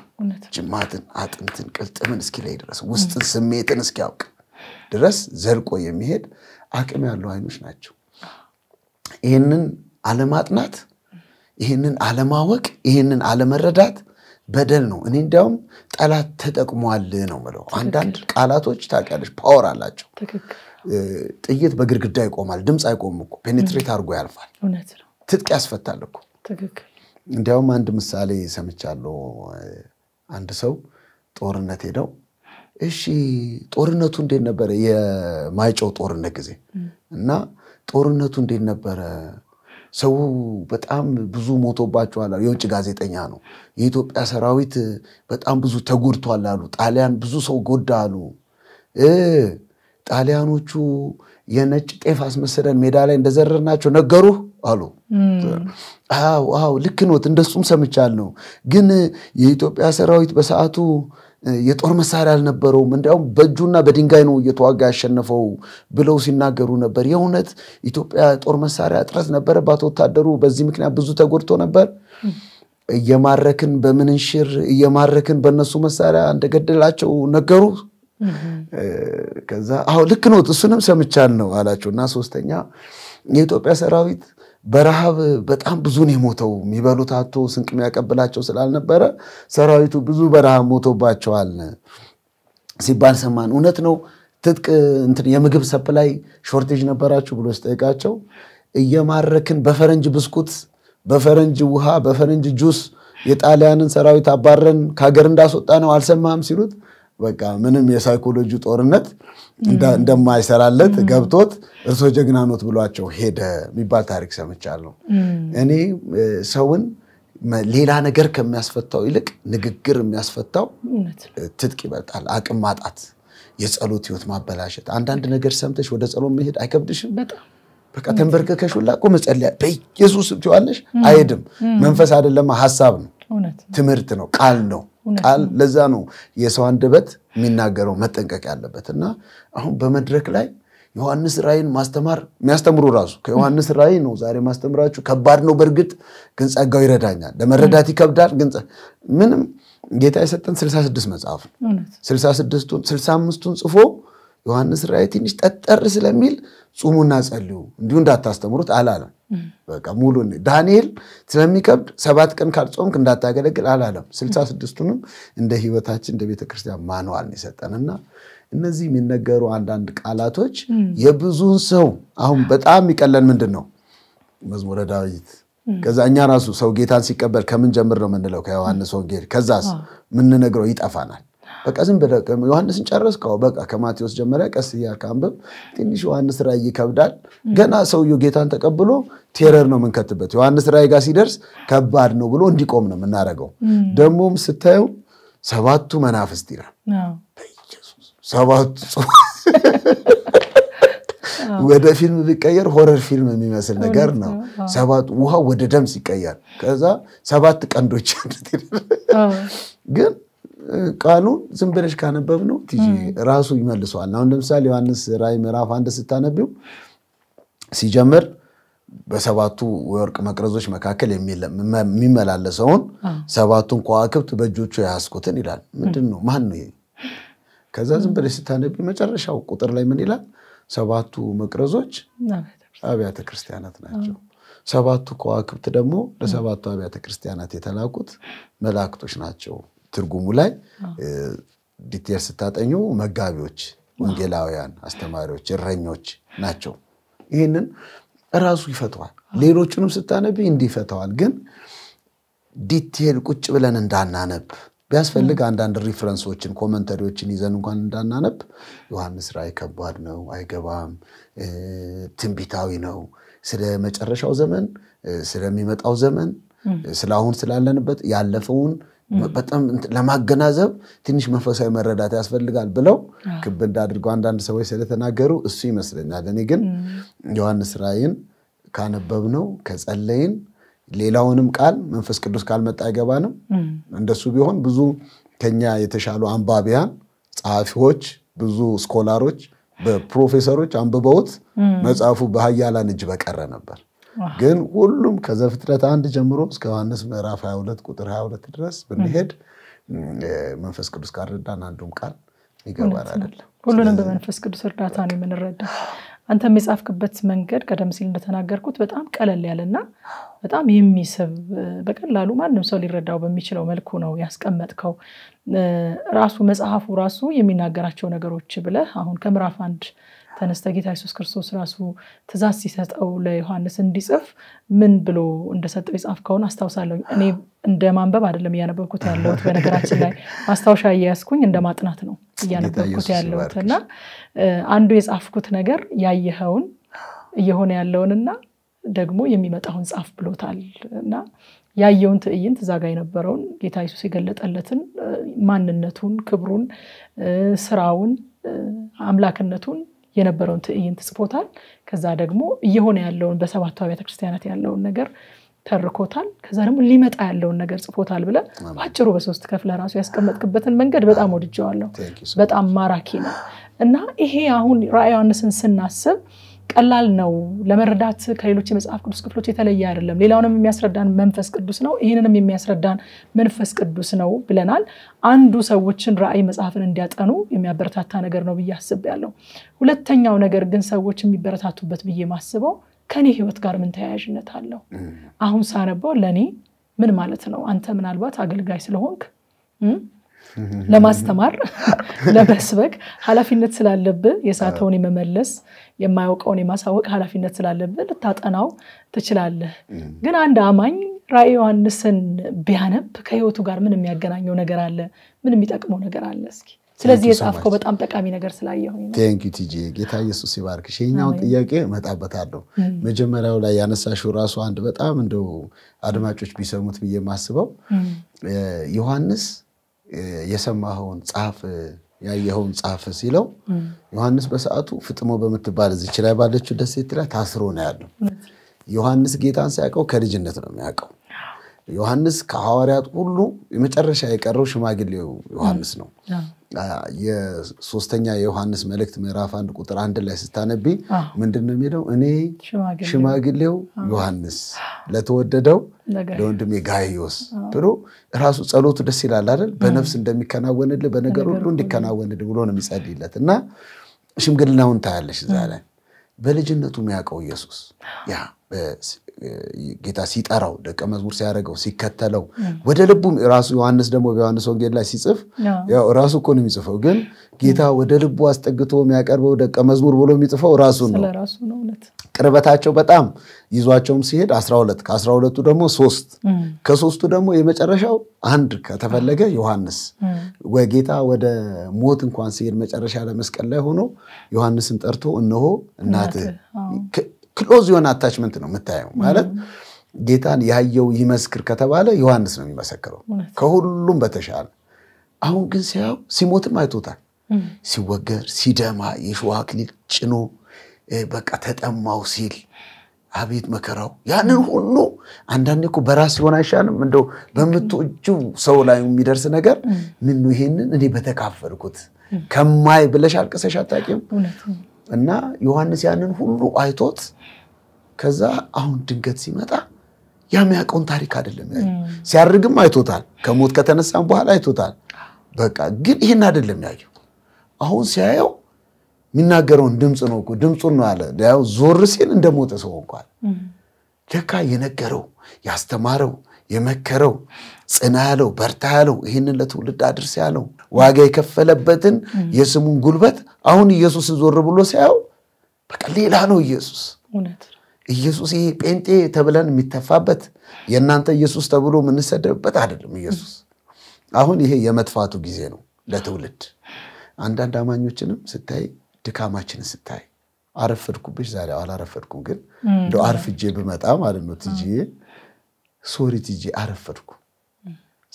ጅማትን፣ አጥንትን፣ ቅልጥምን እስኪለይ ድረስ ውስጥን፣ ስሜትን እስኪያውቅ ድረስ ዘልቆ የሚሄድ አቅም ያለው አይኖች ናቸው። ይህንን አለማጥናት፣ ይህንን አለማወቅ፣ ይህንን አለመረዳት በደል ነው። እኔ እንዲያውም ጠላት ተጠቅሟል ነው ምለው። አንዳንድ ቃላቶች ታውቂያለሽ፣ ፓወር አላቸው። ጥይት በግድግዳ ይቆማል፣ ድምፅ አይቆምም እኮ ፔኔትሬት አድርጎ ያልፋል። ትጥቅ ያስፈታል እኮ። እንዲያውም አንድ ምሳሌ ሰምቻለሁ። አንድ ሰው ጦርነት ሄደው እሺ ጦርነቱ እንዴት ነበረ? የማይጨው ጦርነት ጊዜ እና ጦርነቱ እንዴት ነበረ ሰው በጣም ብዙ ሞቶባቸዋል አሉ። የውጭ ጋዜጠኛ ነው። የኢትዮጵያ ሰራዊት በጣም ብዙ ተጎድቷል አሉ። ጣሊያን ብዙ ሰው ጎዳ አሉ። ጣሊያኖቹ የነጭ ጤፍ አስመሰለን ሜዳ ላይ እንደዘረርናቸው ነገሩ አሉ። አዎ አዎ ልክ ኖት፣ እንደሱም ነው። ግን የኢትዮጵያ ሰራዊት በሰዓቱ የጦር መሳሪያ አልነበረውም፣ እንዲያውም በእጁና በድንጋይ ነው እየተዋጋ ያሸነፈው ብለው ሲናገሩ ነበር። የእውነት ኢትዮጵያ ጦር መሳሪያ እጥረት ነበረባት። ወታደሩ በዚህ ምክንያት ብዙ ተጎድቶ ነበር። እየማረክን በምንንሽር እየማረክን በእነሱ መሳሪያ እንደገደላቸው ነገሩ። ከዛ ልክ ነው እሱንም ሰምቻል ነው አላቸው እና ሶስተኛ የኢትዮጵያ ሰራዊት በረሃብ በጣም ብዙ ነው የሞተው። የሚበሉት አቶ ስንቅ የሚያቀብላቸው ስላልነበረ ሰራዊቱ ብዙ በረሃብ ሞቶባቸዋል ሲባል ሰማን። እውነት ነው ትጥቅ የምግብ ሰፕላይ ሾርቴጅ ነበራችሁ ብሎ ስጠይቃቸው እየማረክን በፈረንጅ ብስኩት፣ በፈረንጅ ውሃ፣ በፈረንጅ ጁስ የጣሊያንን ሰራዊት አባረን ከሀገር እንዳስወጣ ነው አልሰማም ሲሉት በቃ ምንም የሳይኮሎጂ ጦርነት እንደማይሰራለት ገብቶት እርሶ ጀግናኖት ብሏቸው ሄደ የሚባል ታሪክ ሰምቻለሁ። እኔ ሰውን ሌላ ነገር ከሚያስፈታው ይልቅ ንግግር የሚያስፈታው ትጥቅ ይበልጣል። አቅም ማጣት፣ የጸሎት ህይወት ማበላሸት። አንዳንድ ነገር ሰምተሽ ወደ ጸሎት መሄድ አይከብድሽም? በቃ ተንበርከከሽ ሁላ እኮ መጸለያ በኢየሱስ ትዋለሽ። አይሄድም። መንፈስ አይደለማ ሀሳብ ነው፣ ትምህርት ነው፣ ቃል ነው። ቃል ለዛ ነው የሰው አንደበት የሚናገረው መጠንቀቅ ያለበት እና አሁን በመድረክ ላይ ዮሐንስ ራእይን ማስተማር የሚያስተምሩ ራሱ ከዮሐንስ ራእይ ነው ዛሬ ማስተምራችሁ። ከባድ ነው በእርግጥ ግን ጸጋው ይረዳኛል። ለመረዳት ይከብዳል ግን ምንም ጌታ የሰጠን 66 መጽሐፍ ነው። 66ቱን 65ቱን ጽፎ ዮሐንስ ራእይ ትንሽ ጠጠር ስለሚል ጹሙና ጸልዩ እንዲሁ እንዳታስተምሩት አላለም። በቃ ሙሉ ዳንኤል ስለሚከብድ ሰባት ቀን ካልጾምክ እንዳታገለግል አላለም። ስልሳ ስድስቱንም እንደ ህይወታችን እንደ ቤተክርስቲያን ማንዋል የሰጠንና እነዚህ የሚነገሩ አንዳንድ ቃላቶች የብዙን ሰው አሁን በጣም የሚቀለን ምንድን ነው መዝሙረ ዳዊት ከዛ እኛ ራሱ ሰው ጌታን ሲቀበል ከምን ጀምር ነው የምንለው? ከዮሐንስ ወንጌል። ከዛስ ምንነግረው ይጠፋናል። በቃ ዝም ብለህ ዮሐንስን ጨረስከው፣ በቃ ከማቴዎስ ጀመሪያ ቀስ እያልክ አንብብ። ትንሽ ዮሐንስ ራእይ ይከብዳል። ገና ሰውየው ጌታን ተቀብሎ ቴረር ነው የምንከትበት። ዮሐንስ ራእይ ጋር ሲደርስ ከባድ ነው ብሎ እንዲቆም ነው የምናደርገው። ደግሞም ስታየው ሰባቱ መናፍስት ይላል ሰባቱ ወደ ፊልም ቢቀየር ሆረር ፊልም የሚመስል ነገር ነው። ሰባት ውሃ ወደ ደም ሲቀየር ከዛ ሰባት ቀንዶች ግን ቃሉን ዝም ብለሽ ካነበብ ነው ራሱ ይመልሰዋል። አሁን ለምሳሌ ዮሐንስ ራእይ ምዕራፍ አንድ ስታነቢው ሲጀምር በሰባቱ ወርቅ መቅረዞች መካከል የሚመላለሰውን ሰባቱን ከዋክብት በእጆቹ የያዝኩትን ይላል። ምንድን ነው? ማን ነው? ከዛ ዝም ብለሽ ስታነቢ መጨረሻው ቁጥር ላይ ምን ይላል? ሰባቱ መቅረዞች አብያተ ክርስቲያናት ናቸው። ሰባቱ ከዋክብት ደግሞ ለሰባቱ አብያተ ክርስቲያናት የተላኩት መላእክቶች ናቸው። ትርጉሙ ላይ ዲቴል ስታጠኙ መጋቢዎች፣ ወንጌላውያን፣ አስተማሪዎች፣ እረኞች ናቸው። ይህንን እራሱ ይፈተዋል። ሌሎቹንም ስታነብ እንዲህ ይፈተዋል። ግን ዲቴል ቁጭ ብለን እንዳናነብ ቢያስፈልግ አንዳንድ ሪፍረንሶችን ኮመንተሪዎችን ይዘን እንኳን እንዳናነብ ዮሐንስ ራእይ ከባድ ነው፣ አይገባም፣ ትንቢታዊ ነው። ስለ መጨረሻው ዘመን ስለሚመጣው ዘመን ስለ አሁን ስላለንበት ያለፈውን በጣም ለማገናዘብ ትንሽ መንፈሳዊ መረዳት ያስፈልጋል ብለው ክብ እንዳድርገው አንዳንድ ሰዎች ስለተናገሩ እሱ ይመስለኛል። እኔ ግን ዮሐንስ ራእይን ካነበብነው ከጸለይን፣ ሌላውንም ቃል መንፈስ ቅዱስ ካልመጣ አይገባንም። እንደሱ ቢሆን ብዙ ከኛ የተሻሉ አንባቢያን፣ ጸሐፊዎች፣ ብዙ ስኮላሮች፣ በፕሮፌሰሮች አንብበውት መጽሐፉ በሀያላን እጅ በቀረ ነበር። ግን ሁሉም ከዘፍጥረት አንድ ጀምሮ እስከ ዮሐንስ ምዕራፍ 22 ቁጥር 22 ድረስ ብንሄድ መንፈስ ቅዱስ ካልረዳን አንዱም ቃል ይገባል አይደለም። ሁሉንም በመንፈስ ቅዱስ እርዳታ ነው የምንረዳ። አንተ የጻፍክበት መንገድ ቀደም ሲል እንደተናገርኩት በጣም ቀለል ያለና በጣም የሚስብ በቀላሉ ማንም ሰው ሊረዳው በሚችለው መልኩ ነው ያስቀመጥከው። ራሱ መጽሐፉ ራሱ የሚናገራቸው ነገሮች ብለህ አሁን ከምዕራፍ አንድ ተነስተ ጌታ ኢየሱስ ክርስቶስ ራሱ ትእዛዝ ሲሰጠው ለዮሐንስ እንዲጽፍ ምን ብሎ እንደሰጠው የጻፍ ከሆነ አስታውሳለሁ። እኔ እንደ ማንበብ አይደለም እያነበብኩት ያለሁት፣ በነገራችን ላይ ማስታወሻ እያያዝኩኝ እንደ ማጥናት ነው እያነበብኩት ያለሁት እና አንዱ የጻፍኩት ነገር ያየኸውን እየሆነ ያለውንና ደግሞ የሚመጣውን ጻፍ ብሎታል እና ያየውን ትዕይንት እዛ ጋ የነበረውን ጌታ ኢየሱስ የገለጠለትን ማንነቱን፣ ክብሩን፣ ስራውን፣ አምላክነቱን የነበረውን ትዕይንት ጽፎታል። ከዛ ደግሞ እየሆነ ያለውን በሰባቱ አብያተ ክርስቲያናት ያለውን ነገር ተርኮታል። ከዛ ደግሞ ሊመጣ ያለውን ነገር ጽፎታል ብለ በአጭሩ በሶስት ከፍለ ራሱ ያስቀመጥክበትን መንገድ በጣም ወድጀዋለሁ። በጣም ማራኪ ነው እና ይሄ አሁን ራዕይ ዮሐንስን ስናስብ ቀላል ነው ለመረዳት ከሌሎች የመጽሐፍ ቅዱስ ክፍሎች የተለየ አይደለም። ሌላውንም የሚያስረዳን መንፈስ ቅዱስ ነው፣ ይህንንም የሚያስረዳን መንፈስ ቅዱስ ነው ብለናል። አንዱ ሰዎችን ራእይ መጽሐፍን እንዲያጠኑ የሚያበረታታ ነገር ነው ብዬ አስቤያለሁ። ሁለተኛው ነገር ግን ሰዎች የሚበረታቱበት ብዬ ማስበው ከኔ ህይወት ጋር ምን ተያያዥነት አለው? አሁን ሳነበው ለእኔ ምን ማለት ነው? አንተ ምናልባት አገልጋይ ስለሆንክ ለማስተማር ለመስበክ ኃላፊነት ስላለብህ የሳተውን የመመለስ የማያውቀውን የማሳወቅ ኃላፊነት ስላለብህ ልታጠናው ትችላለህ። ግን አንድ አማኝ ራዕይ ዮሐንስን ቢያነብ ከህይወቱ ጋር ምን የሚያገናኘው ነገር አለ? ምን የሚጠቅመው ነገር አለ? እስኪ ስለዚህ የጻፍከው በጣም ጠቃሚ ነገር ስላየሁኝ ቴንኪው ቲጂ ጌታ ኢየሱስ ይባርክሽ። ይኸኛውን ጥያቄ እመጣበታለሁ። መጀመሪያው ላይ ያነሳሽው ራሱ አንድ በጣም እንደው አድማጮች ቢሰሙት ብዬ የማስበው ዮሐንስ የሰማኸውን ጻፍ፣ ያየኸውን ጻፍ ሲለው ዮሐንስ በሰዓቱ ፍጥሞ በምትባል እዚች ላይ ባለችው ደሴት ላይ ታስሮ ነው ያለው። ዮሐንስ ጌታን ሳያውቀው ከልጅነት ነው የሚያውቀው። ዮሐንስ ከሐዋርያት ሁሉ የመጨረሻ የቀረው ሽማግሌው ዮሐንስ ነው። የሶስተኛ የዮሐንስ መልእክት ምዕራፍ አንድ ቁጥር አንድ ላይ ስታነቢ ምንድን ነው የሚለው? እኔ ሽማግሌው ዮሐንስ ለተወደደው ለወንድሜ ጋይዮስ ብሎ ራሱ ጸሎቱ ደስ ይላል አይደል? በነፍስ እንደሚከናወንልህ በነገር ሁሉ እንዲከናወንልህ ብሎ ነው የሚጸልይለት እና ሽምግልናውን ታያለሽ እዛ ላይ በልጅነቱ የሚያውቀው ኢየሱስ ያ ጌታ ሲጠራው ደቀ መዝሙር ሲያደርገው ሲከተለው ወደ ልቡም ራሱ ዮሐንስ ደግሞ በዮሐንስ ወንጌል ላይ ሲጽፍ ያው ራሱ እኮ ነው የሚጽፈው፣ ግን ጌታ ወደ ልቡ አስጠግቶ የሚያቀርበው ደቀ መዝሙር ብሎ የሚጽፈው ራሱ ነው። ቅርበታቸው በጣም ይዟቸውም ሲሄድ 12 ከ12ቱ ደግሞ ሶስት ከሶስቱ ደግሞ የመጨረሻው አንድ ከተፈለገ ዮሐንስ ወጌታ ወደ ሞት እንኳን ሲሄድ መጨረሻ ለመስቀል ላይ ሆኖ ዮሐንስን ጠርቶ እነሆ እናትህ ክሎዝ የሆነ አታችመንት ነው የምታየው ማለት ጌታን ያየው ይመስክር ከተባለ ዮሐንስ ነው የሚመሰክረው ከሁሉም በተሻለ። አሁን ግን ሲያው ሲሞትም አይቶታል። ሲወገር፣ ሲደማ፣ የሸዋ አክሊል ጭኖ በቃ ተጠማው ሲል አቤት መከራው! ያንን ሁሉ አንዳንዴ እኮ በራስ ሲሆን አይሻልም? እንደው በምትወጂው ሰው ላይ የሚደርስ ነገር ምን ይሄንን እኔ በተካፈልኩት ከማይ ብለሽ አልቅሰሽ አታውቂም? እና ዮሐንስ ያንን ሁሉ አይቶት ከዛ አሁን ድንገት ሲመጣ የሚያውቀውን ታሪክ አይደለም። ሲያርግም አይቶታል፣ ከሞት ከተነሳም በኋላ አይቶታል። በቃ ግን ይህን አይደለም ያየው። አሁን ሲያየው የሚናገረውን ድምፅ ነው እኮ ድምፁን ነው አለ። ያው ዞር ሲል እንደሞተ ሰው እንኳን ለካ የነገረው ያስተማረው የመከረው ጽና ያለው በርታ ያለው ይህንን ለትውልድ አድርስ ያለው ዋጋ የከፈለበትን የስሙን ጉልበት አሁን ኢየሱስ ዞር ብሎ ሲያየው በቃ ሌላ ነው ኢየሱስ። ኢየሱስ ይሄ ጴንጤ ተብለን የሚተፋበት የእናንተ ኢየሱስ ተብሎ የምንሰደብበት አይደለም። ኢየሱስ አሁን ይሄ የመጥፋቱ ጊዜ ነው ለትውልድ። አንዳንድ አማኞችንም ስታይ፣ ድካማችንን ስታይ አረፈድኩብሽ፣ ዛሬ አላረፈድኩም፣ ግን እንደው አርፍጄ ብመጣ ማለት ነው ትጅዬ፣ ሶሪ ትጅዬ አረፈድኩ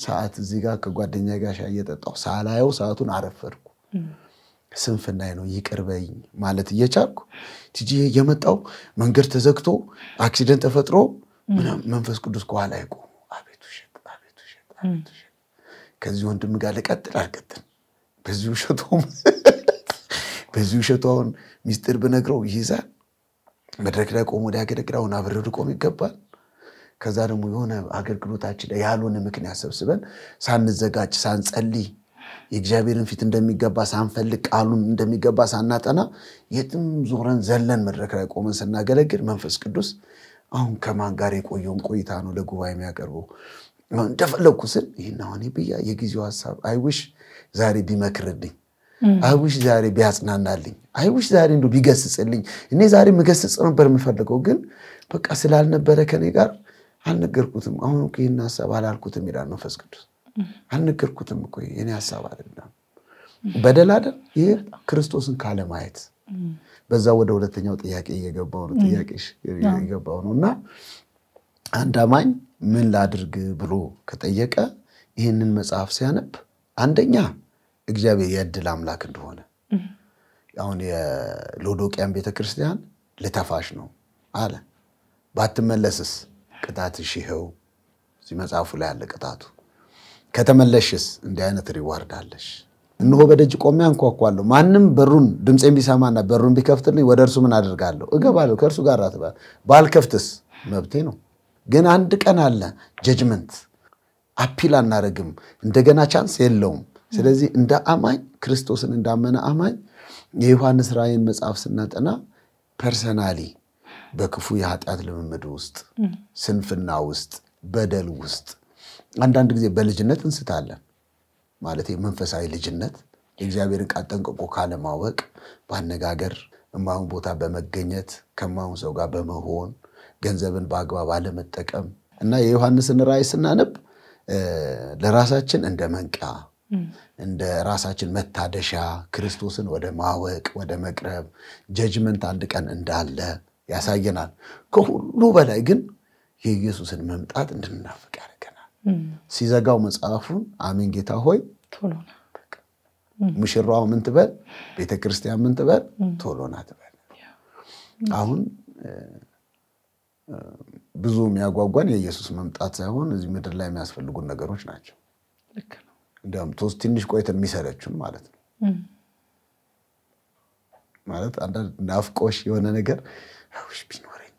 ሰዓት እዚህ ጋር ከጓደኛ ጋር ሻይ እየጠጣሁ ሳላየው ሰዓቱን አረፈድኩ። ስንፍናይ ነው ይቅርበኝ ማለት እየቻልኩ ቲጂ የመጣው መንገድ ተዘግቶ አክሲደንት ተፈጥሮ መንፈስ ቅዱስ ከኋላ አይቁ አቤቱ ውሸት፣ አቤቱ ውሸት፣ አቤቱ ከዚህ ወንድም ጋር ልቀጥል አልቀጥል፣ በዚህ ውሸቱ በዚህ ውሸቱ አሁን ሚስጥር ብነግረው ይይዛል። መድረክ ላይ ቆሞ ሊያገለግል አሁን ይገባል ከዛ ደግሞ የሆነ አገልግሎታችን ላይ ያልሆነ ምክንያት ሰብስበን ሳንዘጋጅ ሳንጸልይ የእግዚአብሔርን ፊት እንደሚገባ ሳንፈልግ ቃሉን እንደሚገባ ሳናጠና የትም ዞረን ዘለን መድረክ ላይ ቆመን ስናገለግል መንፈስ ቅዱስ አሁን ከማን ጋር የቆየውን ቆይታ ነው ለጉባኤ የሚያቀርበው እንደፈለግኩ ስል ይህን አሁን ብያ የጊዜው ሀሳብ አይውሽ ዛሬ ቢመክርልኝ አይውሽ ዛሬ ቢያጽናናልኝ አይውሽ ዛሬ ቢገስጽልኝ እኔ ዛሬ ምገስጽ ነበር የምፈልገው ግን በቃ ስላልነበረ ከኔ ጋር አልነገርኩትም። አሁን እኮ ይህን ሀሳብ አላልኩትም ይላል መንፈስ ቅዱስ። አልነገርኩትም እኮ የኔ ሀሳብ አይደለም። በደል አይደል? ይህ ክርስቶስን ካለማየት በዛ ወደ ሁለተኛው ጥያቄ እየገባው ነው ጥያቄ እየገባው ነው። እና አንድ አማኝ ምን ላድርግ ብሎ ከጠየቀ ይህንን መጽሐፍ ሲያነብ አንደኛ እግዚአብሔር የእድል አምላክ እንደሆነ አሁን የሎዶቅያን ቤተክርስቲያን ልተፋሽ ነው አለ ባትመለስስ ቅጣትሽ ይኸው እዚህ መጽሐፉ ላይ አለ ቅጣቱ። ከተመለሽስ እንዲህ አይነት ሪዋርድ አለሽ። እንሆ በደጅ ቆሜ አንኳኳለሁ። ማንም በሩን ድምፄን ቢሰማና በሩን ቢከፍትልኝ ወደ እርሱ ምን አደርጋለሁ? እገባለሁ፣ ከእርሱ ጋር ራትባ። ባልከፍትስ መብቴ ነው። ግን አንድ ቀን አለ ጀጅመንት። አፒል አናረግም፣ እንደገና ቻንስ የለውም። ስለዚህ እንደ አማኝ ክርስቶስን እንዳመነ አማኝ የዮሐንስ ራእይን መጽሐፍ ስናጠና ፐርሰናሊ በክፉ የኃጢአት ልምምድ ውስጥ፣ ስንፍና ውስጥ፣ በደል ውስጥ አንዳንድ ጊዜ በልጅነት እንስታለን። ማለት መንፈሳዊ ልጅነት የእግዚአብሔርን ቃል ጠንቅቆ ካለማወቅ፣ በአነጋገር እማሁን ቦታ በመገኘት ከማሁን ሰው ጋር በመሆን ገንዘብን በአግባብ አለመጠቀም እና የዮሐንስን ራእይ ስናነብ ለራሳችን እንደ መንቂያ እንደ ራሳችን መታደሻ ክርስቶስን ወደ ማወቅ ወደ መቅረብ ጀጅመንት አንድ ቀን እንዳለ ያሳየናል። ከሁሉ በላይ ግን የኢየሱስን መምጣት እንድንናፍቅ ያደርገናል። ሲዘጋው መጽሐፉን አሜን ጌታ ሆይ ቶሎ ና፣ ሙሽራዋ ምን ትበል፣ ቤተ ክርስቲያን ምን ትበል፣ ቶሎ ትበል። አሁን ብዙ የሚያጓጓን የኢየሱስ መምጣት ሳይሆን እዚህ ምድር ላይ የሚያስፈልጉን ነገሮች ናቸው። እንዲያውም ቶስ ትንሽ ቆይተን የሚሰለችን ማለት ነው ማለት አንዳንድ ናፍቆሽ የሆነ ነገር ውሽ ቢኖረኝ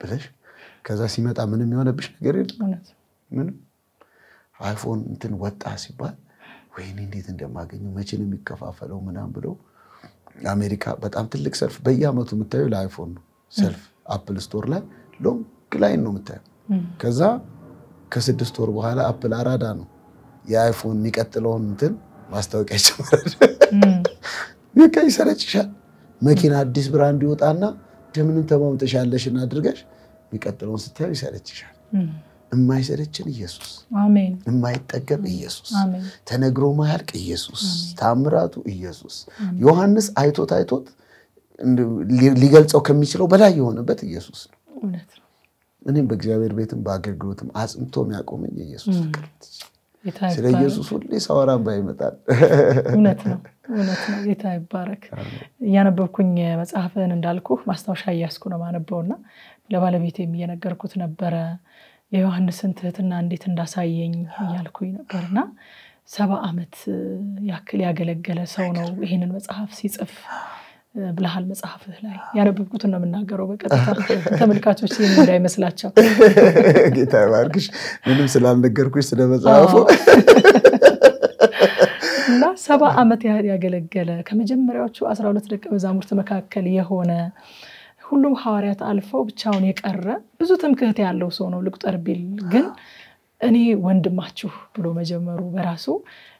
ብለሽ ከዛ ሲመጣ ምንም የሆነብሽ ነገር የለም። ምንም አይፎን እንትን ወጣ ሲባል ወይኔ እንዴት እንደማገኘው መቼ ነው የሚከፋፈለው ምናም ብለው አሜሪካ በጣም ትልቅ ሰልፍ በየአመቱ የምታየው ለአይፎን ነው ሰልፍ። አፕል ስቶር ላይ ሎንግ ላይን ነው የምታየው። ከዛ ከስድስት ወር በኋላ አፕል አራዳ ነው የአይፎን የሚቀጥለውን እንትን ማስታወቂያ ይጨምራል። ይሰለችሻል። መኪና አዲስ ብራንድ ይወጣና እንደምንም ተሟምጠሻለሽ እና አድርገሽ የሚቀጥለውን ስታዩ ይሰለችሻል። የማይሰለችን ኢየሱስ፣ የማይጠገብ ኢየሱስ፣ ተነግሮ ማያልቅ ኢየሱስ፣ ታምራቱ ኢየሱስ፣ ዮሐንስ አይቶት አይቶት ሊገልጸው ከሚችለው በላይ የሆነበት ኢየሱስ ነው። እኔም በእግዚአብሔር ቤትም በአገልግሎትም አጽንቶ የሚያቆመኝ የኢየሱስ ፍቅር ስለ ኢየሱስ ሁሌ ሳወራ እምባ ይመጣል። እውነት ነው፣ እውነት ነው። ጌታ ይባረክ። እያነበብኩኝ መጽሐፍን እንዳልኩ ማስታወሻ እያስኩ ነው ማነበው እና ለባለቤት እየነገርኩት ነበረ የዮሐንስን ትህትና እንዴት እንዳሳየኝ እያልኩኝ ነበር እና ሰባ ዓመት ያክል ያገለገለ ሰው ነው ይህንን መጽሐፍ ሲጽፍ ብልሃል መጽሐፍህ ላይ ያነበብኩትን ነው የምናገረው በቀጥታ ተመልካቾች ይህን እንዳይመስላቸው። ጌታ ባርክሽ፣ ምንም ስላልነገርኩሽ ስለ መጽሐፉ እና ሰባ ዓመት ያህል ያገለገለ ከመጀመሪያዎቹ አስራ ሁለት ደቀ መዛሙርት መካከል የሆነ ሁሉም ሐዋርያት አልፈው ብቻውን የቀረ ብዙ ትምክህት ያለው ሰው ነው ልቁጠር ቢል ግን እኔ ወንድማችሁ ብሎ መጀመሩ በራሱ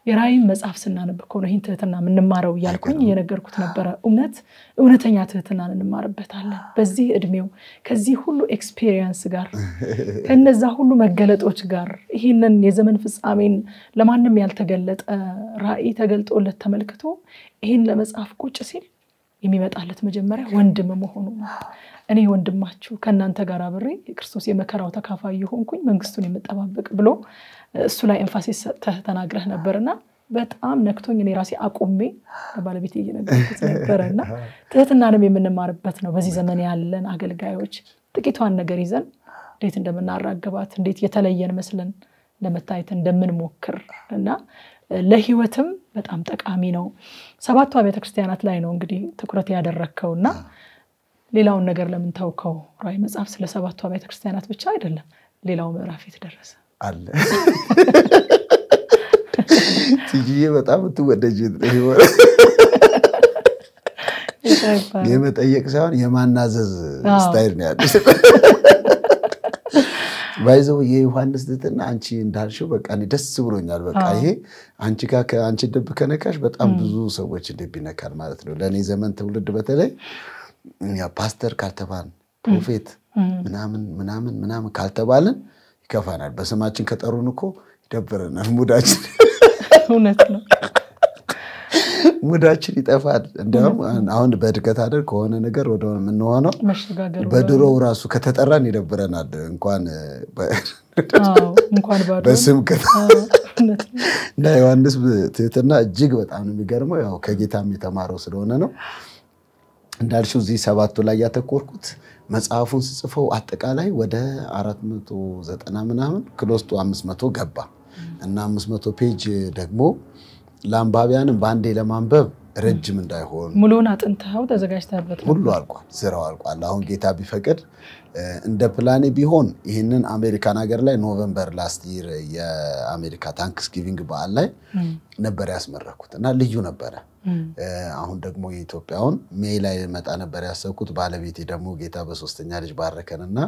የራእይን መጽሐፍ ስናነብ ከሆነ ይህን ትህትና የምንማረው እያልኩኝ እየነገርኩት ነበረ። እውነት እውነተኛ ትህትናን እንማርበታለን። በዚህ እድሜው ከዚህ ሁሉ ኤክስፔሪየንስ ጋር ከነዛ ሁሉ መገለጦች ጋር ይህንን የዘመን ፍጻሜን ለማንም ያልተገለጠ ራእይ ተገልጦለት ተመልክቶ ይህን ለመጽሐፍ ቁጭ ሲል የሚመጣለት መጀመሪያ ወንድም መሆኑ እኔ ወንድማችሁ ከእናንተ ጋር አብሬ የክርስቶስ የመከራው ተካፋይ የሆንኩኝ መንግስቱን የምጠባበቅ ብሎ እሱ ላይ ኤንፋሲስ ሰጥተህ ተናግረህ ነበርና በጣም ነክቶኝ እኔ ራሴ አቁሜ ባለቤት እየነገርኩት ነበረ እና ትህትናንም የምንማርበት ነው። በዚህ ዘመን ያለን አገልጋዮች ጥቂቷን ነገር ይዘን እንዴት እንደምናራግባት እንዴት የተለየን መስለን ለመታየት እንደምንሞክር እና ለህይወትም በጣም ጠቃሚ ነው። ሰባቷ ቤተክርስቲያናት ላይ ነው እንግዲህ ትኩረት ያደረግከው እና ሌላውን ነገር ለምን ተውከው? ራዕይ መጽሐፍ ስለ ሰባቷ ቤተክርስቲያናት ብቻ አይደለም፣ ሌላው ምዕራፍ የተደረሰ አለ። ትዬ በጣም ትወደጅ የመጠየቅ ሳይሆን የማናዘዝ ስታይል ነው ያለ ባይዘው የዮሐንስ ትትና አንቺ እንዳልሽው በቃ ደስ ብሎኛል። በቃ ይሄ አንቺ ጋር ከአንቺ ልብ ከነካሽ በጣም ብዙ ሰዎች ልብ ይነካል ማለት ነው። ለእኔ ዘመን ትውልድ በተለይ ፓስተር ካልተባልን ፕሮፌት ምናምን ምናምን ምናምን ካልተባልን ይከፋናል። በስማችን ከጠሩን እኮ ይደብረናል። ሙዳችን እውነት ነው ሙዳችን ይጠፋል። እንዲያውም አሁን በእድገት አደር ከሆነ ነገር ወደ የምንሆነው በድሮው ራሱ ከተጠራን ይደብረናል። እንኳን በስም እና ዮሐንስ ትህትና እጅግ በጣም የሚገርመው። ያው ከጌታም የተማረው ስለሆነ ነው እንዳልሽው እዚህ ሰባቱ ላይ ያተኮርኩት መጽሐፉን ሲጽፈው አጠቃላይ ወደ 490 ምናምን ክሎስቱ 500 ገባ እና 500 ፔጅ ደግሞ ለአንባቢያንም በአንዴ ለማንበብ ረጅም እንዳይሆን ሙሉውን አጥንተኸው ተዘጋጅተበት ሁሉ አልቋል፣ ስራው አልቋል። አሁን ጌታ ቢፈቅድ እንደ ፕላኔ ቢሆን ይህንን አሜሪካን ሀገር ላይ ኖቨምበር ላስት ይር የአሜሪካ ታንክስ ጊቪንግ በዓል ላይ ነበር ያስመረኩት እና ልዩ ነበረ። አሁን ደግሞ የኢትዮጵያውን ሜይ ላይ መጣ ነበር ያሰብኩት። ባለቤቴ ደግሞ ጌታ በሶስተኛ ልጅ ባረከንና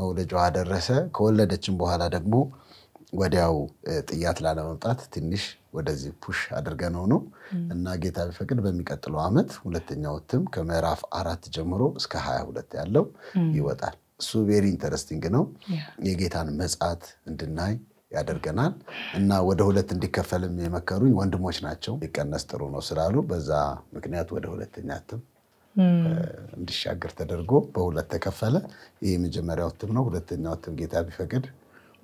መውለጃዋ ደረሰ። ከወለደችን በኋላ ደግሞ ወዲያው ጥያት ላለመምጣት ትንሽ ወደዚህ ፑሽ አድርገነው ነው እና ጌታ ቢፈቅድ በሚቀጥለው ዓመት ሁለተኛው እትም ከምዕራፍ አራት ጀምሮ እስከ ሀያ ሁለት ያለው ይወጣል። እሱ ቬሪ ኢንተረስቲንግ ነው። የጌታን መጽት እንድናይ ያደርገናል እና ወደ ሁለት እንዲከፈልም የመከሩኝ ወንድሞች ናቸው። ሊቀነስ ጥሩ ነው ስላሉ በዛ ምክንያት ወደ ሁለተኛ እትም እንዲሻገር ተደርጎ በሁለት ተከፈለ። ይህ የመጀመሪያው እትም ነው። ሁለተኛው እትም ጌታ ቢፈቅድ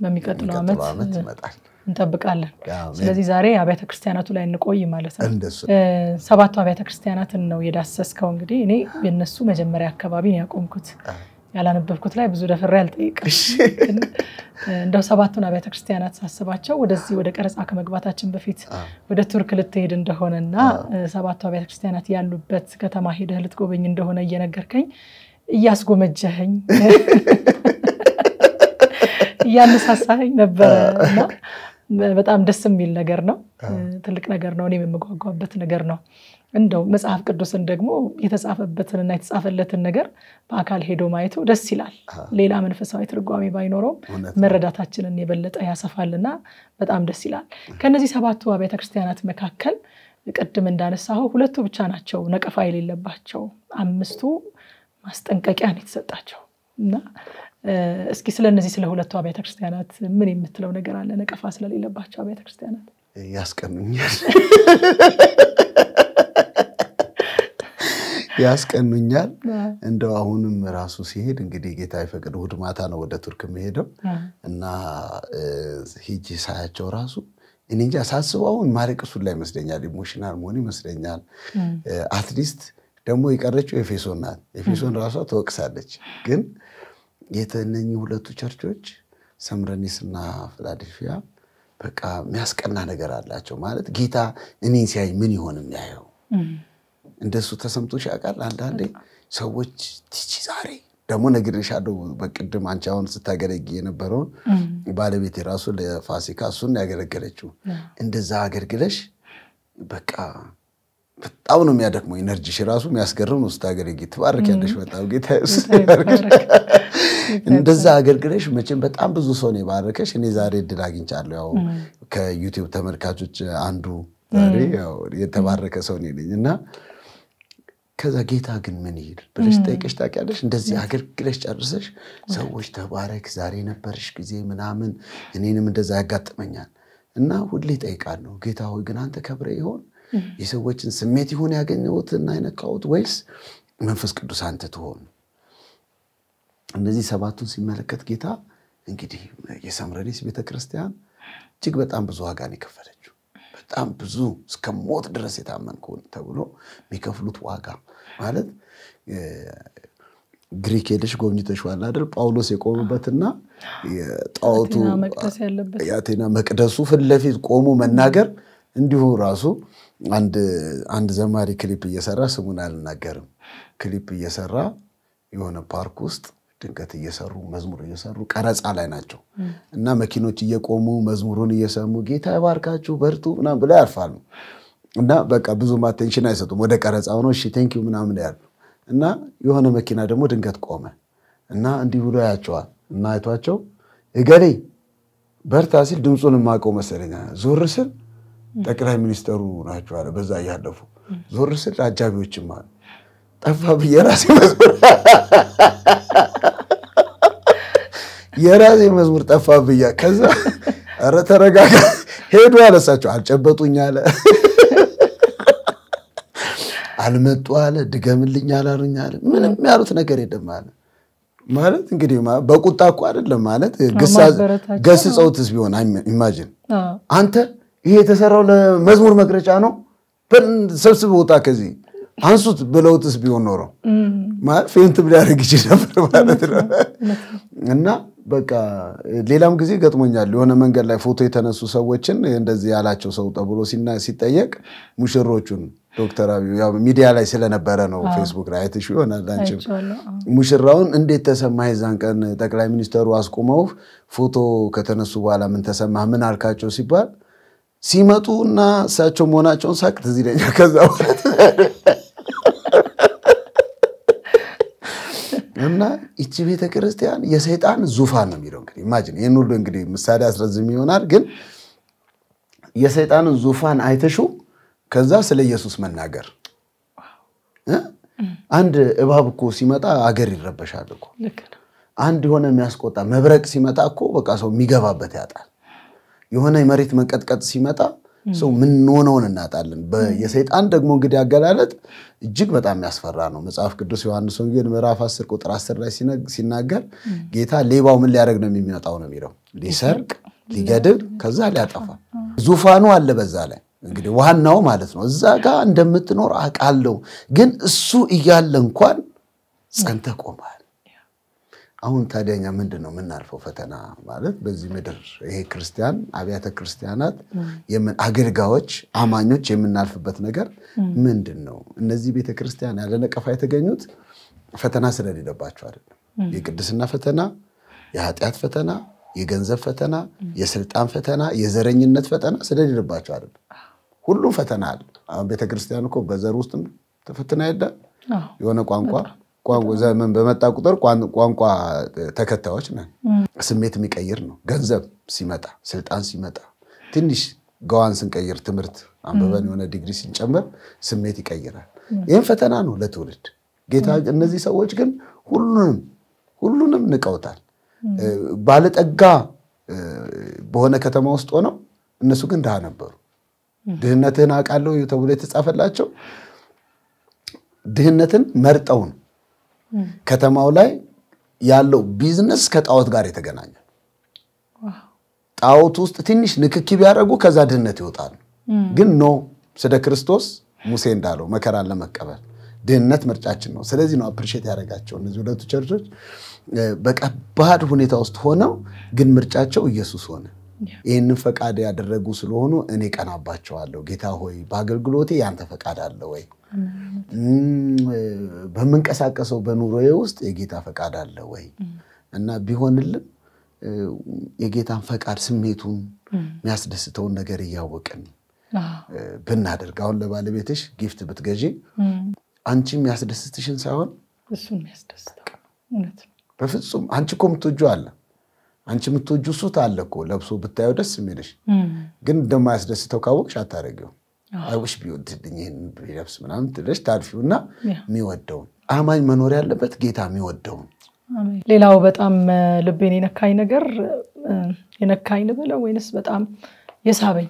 በሚቀጥለው ዓመት ይመጣል እንጠብቃለን። ስለዚህ ዛሬ አብያተ ክርስቲያናቱ ላይ እንቆይ ማለት ነው። ሰባቱ አብያተ ክርስቲያናትን ነው የዳሰስከው። እንግዲህ እኔ የነሱ መጀመሪያ አካባቢ ነው ያቆምኩት። ያላነበብኩት ላይ ብዙ ደፍሬ አልጠይቅም። እንደው ሰባቱን አብያተ ክርስቲያናት ሳስባቸው ወደዚህ ወደ ቀረፃ ከመግባታችን በፊት ወደ ቱርክ ልትሄድ እንደሆነ እና ሰባቱ አብያተ ክርስቲያናት ያሉበት ከተማ ሄደህ ልትጎበኝ እንደሆነ እየነገርከኝ እያስጎመጀኸኝ እያነሳሳኝ ነበረ እና በጣም ደስ የሚል ነገር ነው። ትልቅ ነገር ነው። እኔም የምጓጓበት ነገር ነው። እንደው መጽሐፍ ቅዱስን ደግሞ የተጻፈበትንና የተጻፈለትን ነገር በአካል ሄዶ ማየቱ ደስ ይላል። ሌላ መንፈሳዊ ትርጓሜ ባይኖረውም መረዳታችንን የበለጠ ያሰፋልና በጣም ደስ ይላል። ከነዚህ ሰባቱ አብያተ ክርስቲያናት መካከል ቅድም እንዳነሳሁ ሁለቱ ብቻ ናቸው ነቀፋ የሌለባቸው፣ አምስቱ ማስጠንቀቂያ የተሰጣቸው እና እስኪ ስለ እነዚህ ስለ ሁለቱ አብያተ ክርስቲያናት ምን የምትለው ነገር አለ? ነቀፋ ስለሌለባቸው አብያተ ክርስቲያናት ያስቀኑኛል ያስቀኑኛል። እንደው አሁንም ራሱ ሲሄድ እንግዲህ ጌታ ይፈቅድ እሑድ ማታ ነው ወደ ቱርክ የምሄደው እና ሂጂ ሳያቸው ራሱ እኔ እንጃ ሳስበው አሁን ማለቅሱን ላይ ይመስለኛል ኢሞሽናል መሆን ይመስለኛል። አትሊስት ደግሞ የቀረችው ኤፌሶን ናት። ኤፌሶን ራሷ ትወቅሳለች ግን የተነኝ ሁለቱ ቸርቾች ሰምረኒስና ፊላዴልፊያ በቃ የሚያስቀና ነገር አላቸው። ማለት ጌታ እኔን ሲያይ ምን ይሆን የሚያየው? እንደሱ ተሰምቶሽ ያውቃል? አንዳንዴ ሰዎች ቲቺ ዛሬ ደግሞ ነግሬሻለሁ። በቅድም አንቺ አሁን ስታገለግ የነበረውን ባለቤት የራሱ ለፋሲካ እሱን ያገለገለችው እንደዛ አገልግለሽ በቃ በጣም ነው የሚያደክመው። ኤነርጂሽ ራሱ የሚያስገርም ነው። ስታገር ትባርክ ያለሽ በጣም ጌታ እንደዛ አገልግለሽ መቼም በጣም ብዙ ሰው ነው የባረከሽ። እኔ ዛሬ እድል አግኝቻለሁ። ያው ከዩቲዩብ ተመልካቾች አንዱ የተባረከ ሰው እኔ ነኝ እና ከዛ ጌታ ግን ምን ይል ብለሽ ጠይቀሽ ታውቂያለሽ? እንደዚህ አገልግለሽ ጨርሰሽ ሰዎች ተባረክ፣ ዛሬ ነበርሽ ጊዜ ምናምን። እኔንም እንደዛ ያጋጥመኛል እና ሁሌ ጠይቃለሁ፣ ጌታ ሆይ ግን አንተ ከብረ ይሆን የሰዎችን ስሜት ይሆን ያገኘሁት እና የነካሁት ወይስ መንፈስ ቅዱስ አንተ ትሆን? እነዚህ ሰባቱን ሲመለከት ጌታ እንግዲህ የሰምረኔስ ቤተክርስቲያን እጅግ በጣም ብዙ ዋጋን የከፈለችው በጣም ብዙ እስከ ሞት ድረስ የታመንኩ ተብሎ የሚከፍሉት ዋጋ ማለት ግሪክ ሄደሽ ጎብኝተሽዋል አይደል? ጳውሎስ የቆመበትና ጣዖቱ የአቴና መቅደሱ ፊት ለፊት ቆሞ መናገር እንዲሁ ራሱ አንድ ዘማሪ ክሊፕ እየሰራ ስሙን አልናገርም፣ ክሊፕ እየሰራ የሆነ ፓርክ ውስጥ ድንገት እየሰሩ መዝሙር እየሰሩ ቀረጻ ላይ ናቸው እና መኪኖች እየቆሙ መዝሙሩን እየሰሙ ጌታ ይባርካችሁ በርቱ ምናም ብለው ያልፋሉ። እና በቃ ብዙም አቴንሽን አይሰጡም። ወደ ቀረጻ ሆኖ እሺ ምናምን ያሉ እና የሆነ መኪና ደግሞ ድንገት ቆመ እና እንዲህ ብሎ ያቸዋል እና አይቷቸው እገሌ በርታ ሲል ድምፁን የማውቀው መሰለኝ ዞር ስል ጠቅላይ ሚኒስተሩ ናቸው አለ። በዛ እያለፉ ዞር ስል አጃቢዎችም አሉ። ጠፋ ብዬ ራሴ መዝሙር የራሴ መዝሙር ጠፋ ብያ ከዛ ኧረ ተረጋጋ ሄዱ አለሳቸው። አልጨበጡኝ አለ አልመጡ አለ ድገምልኝ አላሉኝ አለ ምንም ያሉት ነገር የለም አለ። ማለት እንግዲህ በቁጣ እኮ አይደለም ማለት ገስጸውትስ ቢሆን ኢማጂን አንተ ይሄ የተሰራው ለመዝሙር መቅረጫ ነው፣ ሰብስብ ወጣ ከዚህ አንሱት ብለውትስ ቢሆን ኖሮ ፌንትም ሊያደርግ ይችል ነበር ማለት ነው። እና በቃ ሌላም ጊዜ ገጥሞኛል። የሆነ መንገድ ላይ ፎቶ የተነሱ ሰዎችን እንደዚህ ያላቸው ሰው ተብሎ ሲጠየቅ ሙሽሮቹን ዶክተር አብይ ሚዲያ ላይ ስለነበረ ነው ፌስቡክ ላይ አይተሽ ይሆናል አንቺም። ሙሽራውን እንዴት ተሰማ የዛን ቀን ጠቅላይ ሚኒስተሩ አስቁመው ፎቶ ከተነሱ በኋላ ምን ተሰማ ምን አልካቸው ሲባል ሲመጡ እና እሳቸው መሆናቸውን ሳቅ ትዝ ይለኛል። ከዛ እና ይቺ ቤተ ክርስቲያን የሰይጣን ዙፋን ነው የሚለው እንግዲህ ኢማጂን። ይህን ሁሉ እንግዲህ ምሳሌ አስረዝም ይሆናል፣ ግን የሰይጣንን ዙፋን አይተሹ ከዛ ስለ ኢየሱስ መናገር አንድ እባብ እኮ ሲመጣ አገር ይረበሻል እኮ። አንድ የሆነ የሚያስቆጣ መብረቅ ሲመጣ እኮ በቃ ሰው የሚገባበት ያጣል። የሆነ የመሬት መንቀጥቀጥ ሲመጣ ሰው ምንሆነውን እናጣለን። የሰይጣን ደግሞ እንግዲህ አገላለጥ እጅግ በጣም ያስፈራ ነው። መጽሐፍ ቅዱስ ዮሐንስ ወንጌል ምዕራፍ 10 ቁጥር 10 ላይ ሲናገር ጌታ ሌባው ምን ሊያደርግ ነው የሚመጣው ነው የሚለው ሊሰርቅ፣ ሊገድል፣ ከዛ ሊያጠፋ። ዙፋኑ አለ በዛ ላይ እንግዲህ ዋናው ማለት ነው። እዛ ጋር እንደምትኖር አውቃለሁ፣ ግን እሱ እያለ እንኳን ጸንተ ቆመሃል። አሁን ታዲያኛ ምንድን ነው የምናልፈው ፈተና ማለት በዚህ ምድር ይሄ ክርስቲያን አብያተ ክርስቲያናት አገልጋዮች፣ አማኞች የምናልፍበት ነገር ምንድን ነው? እነዚህ ቤተክርስቲያን ያለ ነቀፋ የተገኙት ፈተና ስለሌለባቸው አይደለም። የቅድስና ፈተና፣ የኃጢአት ፈተና፣ የገንዘብ ፈተና፣ የስልጣን ፈተና፣ የዘረኝነት ፈተና ስለሌለባቸው አይደለም። ሁሉም ፈተና አለ። አሁን ቤተክርስቲያን እኮ በዘር ውስጥም ተፈትና የለ የሆነ ቋንቋ ዘመን በመጣ ቁጥር ቋንቋ ተከታዮች ነን። ስሜት የሚቀይር ነው። ገንዘብ ሲመጣ፣ ስልጣን ሲመጣ፣ ትንሽ ገዋን ስንቀይር፣ ትምህርት አንበበን የሆነ ዲግሪ ስንጨምር ስሜት ይቀይራል። ይህም ፈተና ነው ለትውልድ ጌታ። እነዚህ ሰዎች ግን ሁሉንም ሁሉንም ንቀውታል። ባለጠጋ በሆነ ከተማ ውስጥ ሆነው እነሱ ግን ድሃ ነበሩ። ድህነትህን አውቃለሁ ተብሎ የተጻፈላቸው ድህነትን መርጠው ነው ከተማው ላይ ያለው ቢዝነስ ከጣዖት ጋር የተገናኘ ጣዖት ውስጥ ትንሽ ንክኪ ቢያደርጉ ከዛ ድህነት ይወጣሉ። ግን ኖ ስለ ክርስቶስ ሙሴ እንዳለው መከራን ለመቀበል ድህነት ምርጫችን ነው። ስለዚህ ነው አፕሪሼት ያደረጋቸው እነዚህ ሁለቱ ቸርቾች በከባድ ሁኔታ ውስጥ ሆነው ግን ምርጫቸው ኢየሱስ ሆነ። ይህንን ፈቃድ ያደረጉ ስለሆኑ እኔ ቀናባቸዋለሁ። ጌታ ሆይ በአገልግሎቴ ያንተ ፈቃድ አለ ወይ? በምንቀሳቀሰው በኑሮዬ ውስጥ የጌታ ፈቃድ አለ ወይ? እና ቢሆንልን የጌታን ፈቃድ ስሜቱን የሚያስደስተውን ነገር እያወቅን ብናደርግ አሁን ለባለቤትሽ ጊፍት ብትገዢ አንቺ የሚያስደስትሽን ሳይሆን በፍጹም አንቺ እኮ የምትወጂው አለ አንቺ የምትወጁ ሱት አለ እኮ ለብሶ ብታየው ደስ የሚልሽ ግን እንደማያስደስተው ካወቅሽ አታደርጊው። አይሽ ቢወድልኝ ይህን ለብስ ምናምን ትለሽ ታልፊውና የሚወደውን አማኝ መኖር ያለበት ጌታ የሚወደውን ሌላው በጣም ልቤን የነካኝ ነገር የነካኝ ልበለው ወይንስ በጣም የሳበኝ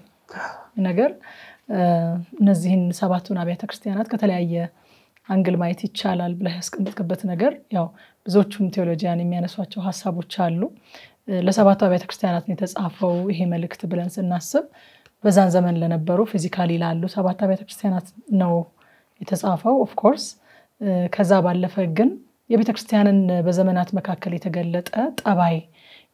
ነገር እነዚህን ሰባቱን አብያተ ክርስቲያናት ከተለያየ አንግል ማየት ይቻላል ብለህ ያስቀመጥክበት ነገር ያው ብዙዎቹም ቴዎሎጂያን የሚያነሷቸው ሀሳቦች አሉ። ለሰባቱ አብያተ ክርስቲያናት የተጻፈው ይሄ መልእክት ብለን ስናስብ በዛን ዘመን ለነበሩ ፊዚካሊ ላሉ ሰባት አብያተ ክርስቲያናት ነው የተጻፈው። ኦፍኮርስ ከዛ ባለፈ ግን የቤተ ክርስቲያንን በዘመናት መካከል የተገለጠ ጠባይ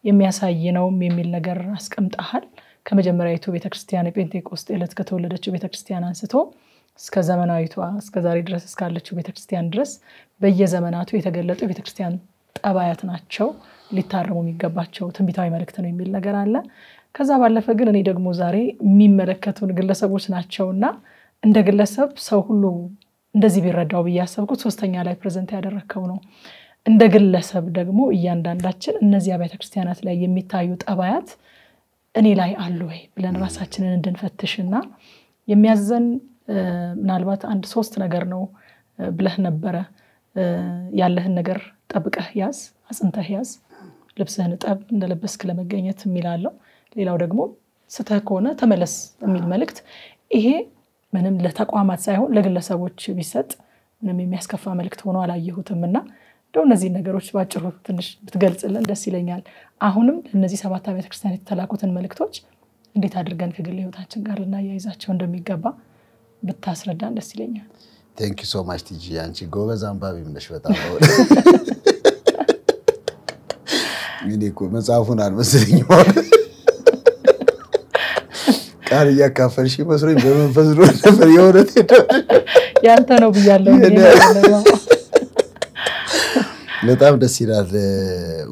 የሚያሳይ ነውም የሚል ነገር አስቀምጠሃል። ከመጀመሪያዊቱ ቤተክርስቲያን የጴንቴቆስጥ ዕለት ከተወለደችው ቤተክርስቲያን አንስቶ እስከ ዘመናዊቷ እስከ ዛሬ ድረስ እስካለችው ቤተክርስቲያን ድረስ በየዘመናቱ የተገለጡ የቤተክርስቲያን ጠባያት ናቸው። ሊታረሙ የሚገባቸው ትንቢታዊ መልእክት ነው የሚል ነገር አለ። ከዛ ባለፈ ግን እኔ ደግሞ ዛሬ የሚመለከቱን ግለሰቦች እና እንደ ግለሰብ ሰው ሁሉ እንደዚህ ቢረዳው ብዬ ያሰብኩት ሶስተኛ ላይ ፕሬዘንት ያደረግከው ነው። እንደ ግለሰብ ደግሞ እያንዳንዳችን እነዚህ አብያተ ክርስቲያናት ላይ የሚታዩ ጠባያት እኔ ላይ አሉ ወይ ብለን ራሳችንን እንድንፈትሽ እና የሚያዘን ምናልባት አንድ ሶስት ነገር ነው ብለህ ነበረ። ያለህን ነገር ጠብቀህ ያዝ፣ አጽንተህ ያዝ ልብስህን እጠብ እንደለበስክ ለመገኘት የሚላለው። ሌላው ደግሞ ስተህ ከሆነ ተመለስ የሚል መልእክት። ይሄ ምንም ለተቋማት ሳይሆን ለግለሰቦች ቢሰጥ ምንም የሚያስከፋ መልእክት ሆኖ አላየሁትም እና እንደው እነዚህ ነገሮች በአጭሩ ትንሽ ብትገልጽልን ደስ ይለኛል። አሁንም ለእነዚህ ሰባት አብያተ የተላኩትን መልእክቶች እንዴት አድርገን ከግል ህይወታችን ጋር ልናያይዛቸው እንደሚገባ ብታስረዳን ደስ ይለኛል። ቴንክ ዩ ሶ ማች ቲጂ፣ አንቺ ጎበዝ አንባቢም ነሽ በጣም እኔ እኮ መጽሐፉን አልመሰለኝ ቃል እያካፈልሽ መስሎኝ በመንፈስ ነው ነበር የእውነት ያንተ ነው ብያለሁ። በጣም ደስ ይላል።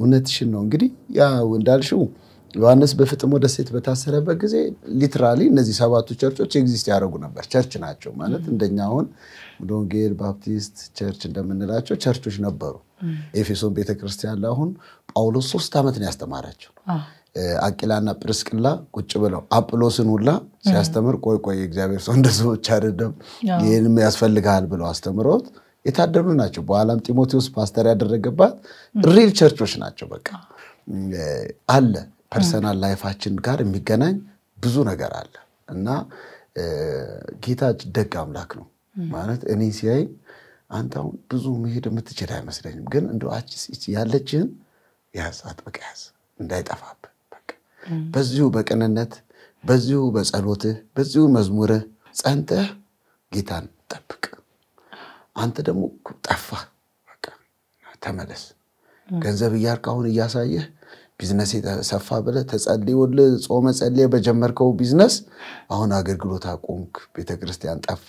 እውነትሽን ነው። እንግዲህ ያው እንዳልሽው ዮሐንስ በፍጥሞ ደሴት በታሰረበት ጊዜ ሊትራሊ እነዚህ ሰባቱ ቸርቾች ኤግዚስት ያደረጉ ነበር። ቸርች ናቸው ማለት እንደኛ አሁን ወንጌል ባፕቲስት ቸርች እንደምንላቸው ቸርቾች ነበሩ። ኤፌሶን ቤተክርስቲያን ላይ አሁን ጳውሎስ ሶስት ዓመት ነው ያስተማራቸው። አቂላና ጵርስቅላ ቁጭ ብለው አጵሎስን ሁላ ሲያስተምር ቆይ ቆይ እግዚአብሔር ሰው እንደሰዎች ብቻ አይደለም ይህንም ያስፈልግሃል ብለው አስተምረውት የታደሉ ናቸው። በኋላም ጢሞቴዎስ ፓስተር ያደረገባት ሪል ቸርቾች ናቸው። በቃ አለ ፐርሰናል ላይፋችን ጋር የሚገናኝ ብዙ ነገር አለ እና ጌታ ደግ አምላክ ነው ማለት እኔ ሲያይ አንተ አሁን ብዙ መሄድ የምትችል አይመስለኝም፣ ግን እንደ አችስ ያለችህን ያዝ፣ አጥብቅ ያዝ እንዳይጠፋብህ። በዚሁ በቅንነት በዚሁ በጸሎትህ በዚሁ መዝሙርህ ጸንተህ ጌታን ጠብቅ። አንተ ደግሞ ጠፋህ፣ ተመለስ። ገንዘብ እያልክ አሁን እያሳየህ ቢዝነስ የተሰፋ ብለህ ተጸልዮልህ ጾመ ጸልየ በጀመርከው ቢዝነስ አሁን አገልግሎት አቆምክ፣ ቤተክርስቲያን ጠፋ፣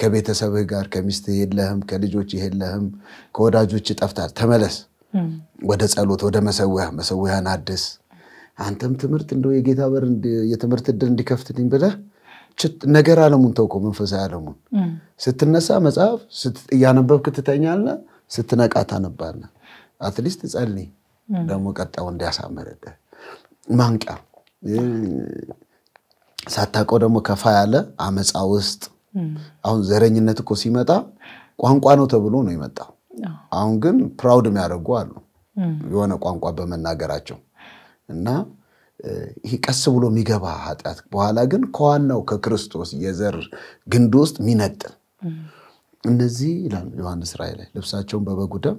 ከቤተሰብህ ጋር ከሚስትህ የለህም፣ ከልጆች የለህም፣ ከወዳጆች ጠፍታል። ተመለስ ወደ ጸሎት፣ ወደ መሰዊያ፣ መሰዊያን አድስ። አንተም ትምህርት እንደው የጌታ በር የትምህርት እድል እንዲከፍትልኝ ብለህ ነገር አለሙን ተውከው መንፈሳዊ አለሙን ስትነሳ መጽሐፍ እያነበብክ ትተኛለህ፣ ስትነቃ ታነባለህ። አትሊስት ጸልይ። ደግሞ ቀጣው እንዲያሳምርልህ ማንቂያ ሳታውቀው ደግሞ ከፋ ያለ አመፃ ውስጥ አሁን ዘረኝነት እኮ ሲመጣ ቋንቋ ነው ተብሎ ነው የመጣው። አሁን ግን ፕራውድ የሚያደርጉ አሉ የሆነ ቋንቋ በመናገራቸው እና ይህ ቀስ ብሎ የሚገባ ኃጢአት በኋላ ግን ከዋናው ከክርስቶስ የዘር ግንድ ውስጥ የሚነጥል እነዚህ ይላል ዮሐንስ ራእይ ላይ ልብሳቸውን በበጉ ደም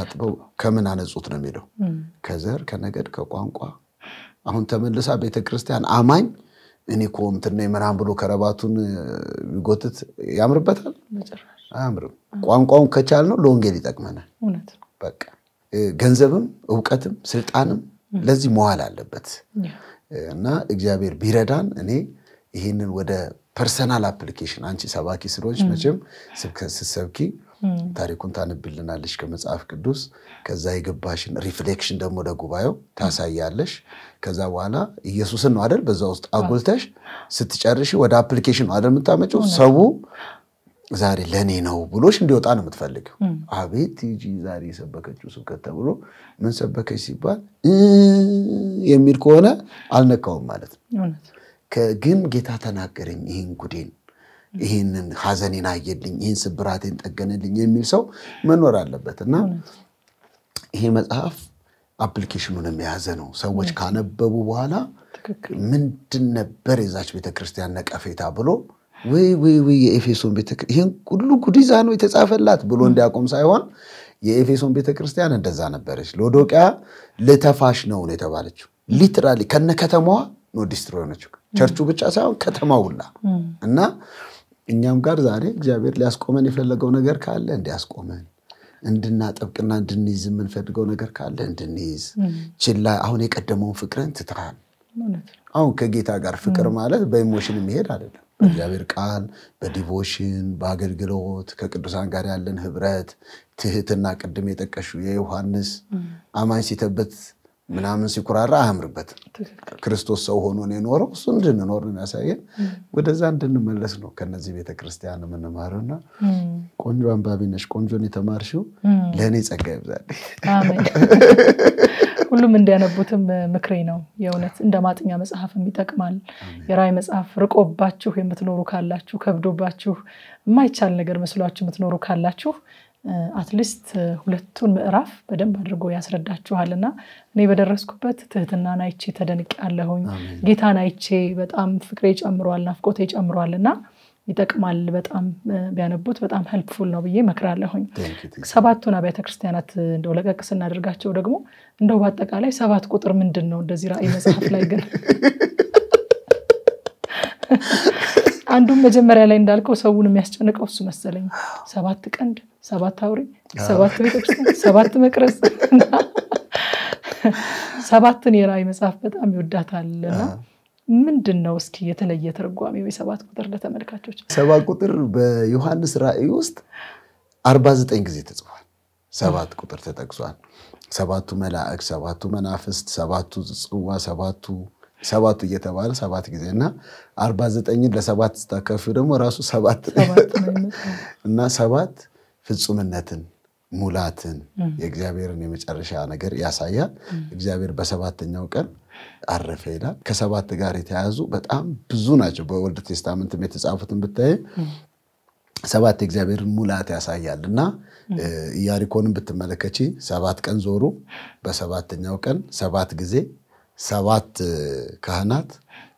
አጥበው ከምን አነጹት ነው የሚለው ከዘር ከነገድ ከቋንቋ አሁን ተመልሳ ቤተክርስቲያን አማኝ እኔ እኮ እንትን ነኝ ምናምን ብሎ ከረባቱን ቢጎትት ያምርበታል አያምርም ቋንቋውን ከቻል ነው ለወንጌል ይጠቅመናል በቃ ገንዘብም እውቀትም ስልጣንም ለዚህ መዋል አለበት እና እግዚአብሔር ቢረዳን እኔ ይህንን ወደ ፐርሰናል አፕሊኬሽን አንቺ ሰባኪ ስሮች መቼም ስትሰብኪ ታሪኩን ታንብልናለች ከመጽሐፍ ቅዱስ። ከዛ የገባሽን ሪፍሌክሽን ደግሞ ለጉባኤው ታሳያለሽ። ከዛ በኋላ ኢየሱስን ነው አደል በዛ ውስጥ አጉልተሽ ስትጨርሽ ወደ አፕሊኬሽን ነው አደል የምታመጪው ሰው ዛሬ ለእኔ ነው ብሎሽ እንዲወጣ ነው የምትፈልገው። አቤት ጂ ዛሬ የሰበከችው ስብከት ተብሎ ምን ሰበከች ሲባል የሚል ከሆነ አልነካውም ማለት ነው። ግን ጌታ ተናገረኝ ይህን ጉዴን ይህንን ሀዘኔን አየልኝ፣ ይህን ስብራቴን ጠገነልኝ የሚል ሰው መኖር አለበት እና ይሄ መጽሐፍ አፕሊኬሽኑንም የያዘ ነው። ሰዎች ካነበቡ በኋላ ምንድን ነበር የዛች ቤተክርስቲያን ነቀፌታ ብሎ ወይ ወይ ወይ የኤፌሶን ቤተክርስቲያን ይህን ሁሉ ጉዲዛ ነው የተጻፈላት ብሎ እንዲያቆም ሳይሆን የኤፌሶን ቤተክርስቲያን እንደዛ ነበረች። ሎዶቅያ ልተፋሽ ነው ነው የተባለችው። ሊትራሊ ከነ ከተማዋ ነው ዲስትሮይ ሆነችው። ቸርቹ ብቻ ሳይሆን ከተማ ሁላ እና እኛም ጋር ዛሬ እግዚአብሔር ሊያስቆመን የፈለገው ነገር ካለ እንዲያስቆመን እንድናጠብቅና እንድንይዝ የምንፈልገው ነገር ካለ እንድንይዝ ችላ አሁን የቀደመውን ፍቅርን ትትሃል። አሁን ከጌታ ጋር ፍቅር ማለት በኢሞሽን የሚሄድ አይደለም። በእግዚአብሔር ቃል፣ በዲቮሽን፣ በአገልግሎት ከቅዱሳን ጋር ያለን ህብረት፣ ትህትና፣ ቅድም የጠቀሹ የዮሐንስ አማኝ ሲተበት ምናምን ሲኩራራ አያምርበትም። ክርስቶስ ሰው ሆኖ ነው የኖረው። እሱ እንድንኖር ነው የሚያሳየን። ወደዛ እንድንመለስ ነው ከነዚህ ቤተክርስቲያን የምንማርና ቆንጆ አንባቢ ነሽ፣ ቆንጆን የተማርሽው ለእኔ ጸጋ ይብዛል። ሁሉም እንዲያነቡትም ምክሬ ነው። የእውነት እንደ ማጥኛ መጽሐፍም ይጠቅማል። የራእይ መጽሐፍ ርቆባችሁ የምትኖሩ ካላችሁ፣ ከብዶባችሁ፣ የማይቻል ነገር መስሏችሁ የምትኖሩ ካላችሁ አትሊስት ሁለቱን ምዕራፍ በደንብ አድርጎ እና እኔ በደረስኩበት ትህትና ናይቼ ተደንቅ ያለሁኝ ጌታ ናይቼ በጣም ፍቅሬ ጨምሯል፣ ናፍቆቴ ጨምሯል እና ይጠቅማል በጣም ቢያነቡት በጣም ሄልፕፉል ነው ብዬ መክራለሁኝ። ሰባቱን አብያተ ክርስቲያናት እንደው ለቀቅ ስናደርጋቸው ደግሞ እንደው በአጠቃላይ ሰባት ቁጥር ምንድን ነው? እንደዚህ ራእይ መጽሐፍ ላይ ግን አንዱም መጀመሪያ ላይ እንዳልከው ሰውን የሚያስጨንቀው እሱ መሰለኝ ሰባት ቀንድ ሰባት አውሬ፣ ሰባት ቤተክርስቲያን፣ ሰባት መቅረጽ ሰባትን የራእይ መጽሐፍ በጣም ይወዳታልና ምንድን ነው እስኪ የተለየ ትርጓሜ ወይ ሰባት ቁጥር ለተመልካቾች? ሰባት ቁጥር በዮሐንስ ራእይ ውስጥ አርባ ዘጠኝ ጊዜ ተጽፏል። ሰባት ቁጥር ተጠቅሷል። ሰባቱ መላእክ፣ ሰባቱ መናፍስት፣ ሰባቱ ጽዋ፣ ሰባቱ ሰባቱ እየተባለ ሰባት ጊዜ እና አርባ ዘጠኝን ለሰባት ስታካፊ ደግሞ ራሱ ሰባት እና ሰባት ፍጹምነትን ሙላትን የእግዚአብሔርን የመጨረሻ ነገር ያሳያል። እግዚአብሔር በሰባተኛው ቀን አረፈ ይላል። ከሰባት ጋር የተያያዙ በጣም ብዙ ናቸው። በኦልድ ቴስታመንትም የተጻፉትን ብታይ ሰባት የእግዚአብሔርን ሙላት ያሳያል እና ኢያሪኮንም ብትመለከች ሰባት ቀን ዞሩ። በሰባተኛው ቀን ሰባት ጊዜ ሰባት ካህናት፣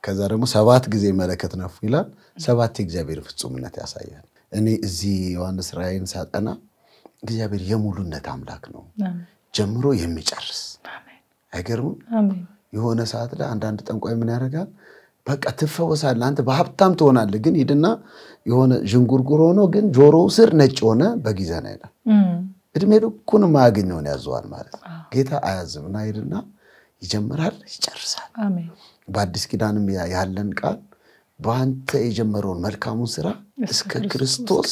ከዛ ደግሞ ሰባት ጊዜ መለከት ነፉ ይላል። ሰባት የእግዚአብሔር ፍጹምነት ያሳያል። እኔ እዚህ ዮሐንስ ራእይን ሳጠና እግዚአብሔር የሙሉነት አምላክ ነው፣ ጀምሮ የሚጨርስ አይገርምም? የሆነ ሰዓት ላይ አንዳንድ ጠንቋይ ምን ያደርጋል? በቃ ትፈወሳለህ፣ አንተ በሀብታም ትሆናለህ፣ ግን ሂድና የሆነ ዥንጉርጉር ሆኖ ግን ጆሮው ስር ነጭ ሆነ በጊዘና ይላል። እድሜ ልኩን ማያገኘውን ያዘዋል ማለት ነው። ጌታ አያዝምና ሂድና ይጀምራል፣ ይጨርሳል። በአዲስ ኪዳንም ያለን ቃል በአንተ የጀመረውን መልካሙን ስራ እስከ ክርስቶስ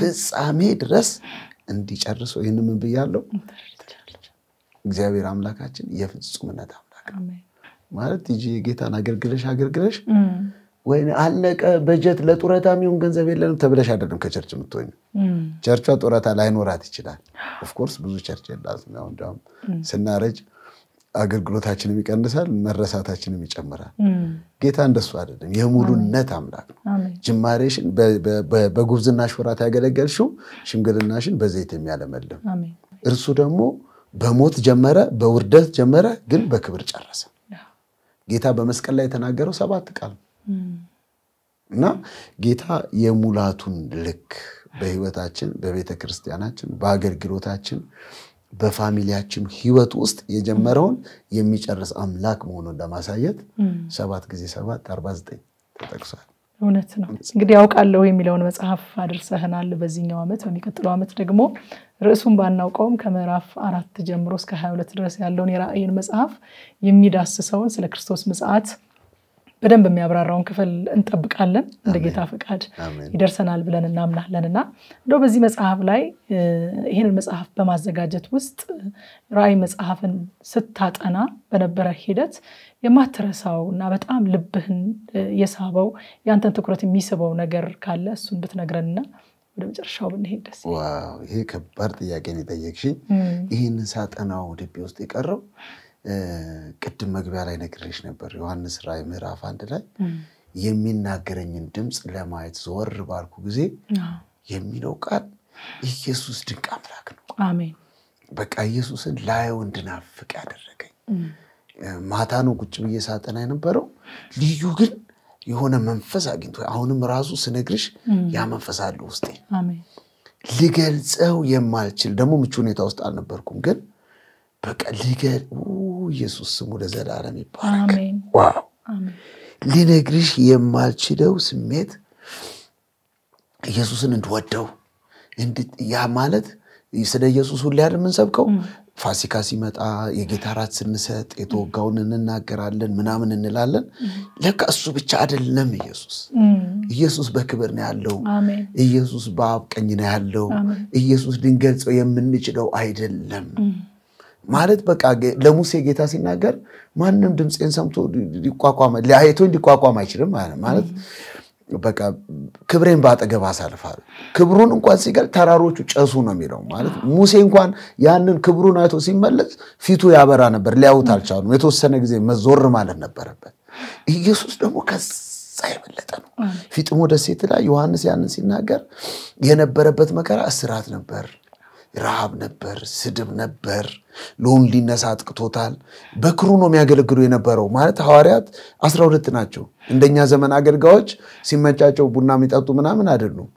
ፍጻሜ ድረስ እንዲጨርሶ ይህን ምን ብያለሁ? እግዚአብሔር አምላካችን የፍጹምነት አምላክ ማለት እ የጌታን አገልግለሽ አገልግለሽ ወይ አለቀ በጀት ለጡረታ የሚሆን ገንዘብ የለንም ተብለሽ አይደለም ከቸርች የምትሆኝ። ቸርቿ ጡረታ ላይኖራት ይችላል። ኦፍኮርስ ብዙ ቸርች የላት ስናረጅ አገልግሎታችንም ይቀንሳል፣ መረሳታችንም ይጨምራል። ጌታ እንደሱ አይደለም። የሙሉነት አምላክ ጅማሬሽን በጉብዝናሽ ወራት ያገለገልሽው ሽምግልናሽን በዘይት የሚያለመልም እርሱ ደግሞ በሞት ጀመረ፣ በውርደት ጀመረ፣ ግን በክብር ጨረሰ። ጌታ በመስቀል ላይ የተናገረው ሰባት ቃል እና ጌታ የሙላቱን ልክ በህይወታችን፣ በቤተ ክርስቲያናችን፣ በአገልግሎታችን በፋሚሊያችን ህይወት ውስጥ የጀመረውን የሚጨርስ አምላክ መሆኑን ለማሳየት ሰባት ጊዜ ሰባት አርባ ዘጠኝ ተጠቅሷል። እውነት ነው። እንግዲህ ያውቃለሁ የሚለውን መጽሐፍ አድርሰህናል በዚህኛው ዓመት። በሚቀጥለው ዓመት ደግሞ ርዕሱን ባናውቀውም ከምዕራፍ አራት ጀምሮ እስከ ሀያ ሁለት ድረስ ያለውን የራእይን መጽሐፍ የሚዳስሰውን ስለ ክርስቶስ ምጽአት በደንብ የሚያብራራውን ክፍል እንጠብቃለን። እንደ ጌታ ፈቃድ ይደርሰናል ብለን እናምናለን እና እንደው በዚህ መጽሐፍ ላይ ይህንን መጽሐፍ በማዘጋጀት ውስጥ ራእይ መጽሐፍን ስታጠና በነበረ ሂደት የማትረሳው እና በጣም ልብህን የሳበው ያንተን ትኩረት የሚስበው ነገር ካለ እሱን ብትነግረንና ወደ መጨረሻው ብንሄድ ደስ ይሄ ከባድ ጥያቄ ነው የጠየቅሽኝ። ይህንን ሳጠናው ልቤ ውስጥ የቀረው ቅድም መግቢያ ላይ ነግሬሽ ነበር። ዮሐንስ ራይ ምዕራፍ አንድ ላይ የሚናገረኝን ድምፅ ለማየት ዘወር ባልኩ ጊዜ የሚለው ቃል ኢየሱስ ድንቅ አምላክ ነው። አሜን። በቃ ኢየሱስን ላየው እንድናፍቅ ያደረገኝ ማታ ነው ቁጭ ብዬ ሳጠና የነበረው ልዩ ግን የሆነ መንፈስ አግኝቶ አሁንም ራሱ ስነግርሽ ያ መንፈስ አለ ውስጤ ልገልጸው የማልችል ደግሞ ምቹ ሁኔታ ውስጥ አልነበርኩም ግን በቃ ልገ ኢየሱስ ስሙ ለዘላለም ይባረክ። ዋው ሊነግርሽ የማልችለው ስሜት ኢየሱስን እንድወደው ያ ማለት ስለ ኢየሱስ ሁሌ አይደል የምንሰብከው? ፋሲካ ሲመጣ የጌታ ራት ስንሰጥ የተወጋውን እንናገራለን ምናምን እንላለን። ለካ እሱ ብቻ አይደለም ኢየሱስ። ኢየሱስ በክብር ነው ያለው። ኢየሱስ በአብ ቀኝ ነው ያለው። ኢየሱስ ልንገልጸው የምንችለው አይደለም። ማለት በቃ ለሙሴ ጌታ ሲናገር ማንም ድምፄን ሰምቶ ሊቋቋም ሊቋቋም አይችልም ማለት በቃ ክብሬን በአጠገብ አሳልፋል። ክብሩን እንኳን ሲገል ተራሮቹ ጨሱ ነው የሚለው ማለት ሙሴ እንኳን ያንን ክብሩን አይቶ ሲመለስ ፊቱ ያበራ ነበር። ሊያዩት አልቻሉም። የተወሰነ ጊዜ መዞር ማለት ነበረበት። ኢየሱስ ደግሞ ከዛ የበለጠ ነው። ፊጥሞ ደሴት ላይ ዮሐንስ ያንን ሲናገር የነበረበት መከራ እስራት ነበር ረሃብ ነበር፣ ስድብ ነበር። ልዑል ሊነሳ አጥቅቶታል። በክሩ ነው የሚያገለግሉ የነበረው ማለት ሐዋርያት አስራ ሁለት ናቸው። እንደኛ ዘመን አገልጋዮች ሲመጫቸው ቡና የሚጠጡ ምናምን አይደሉም።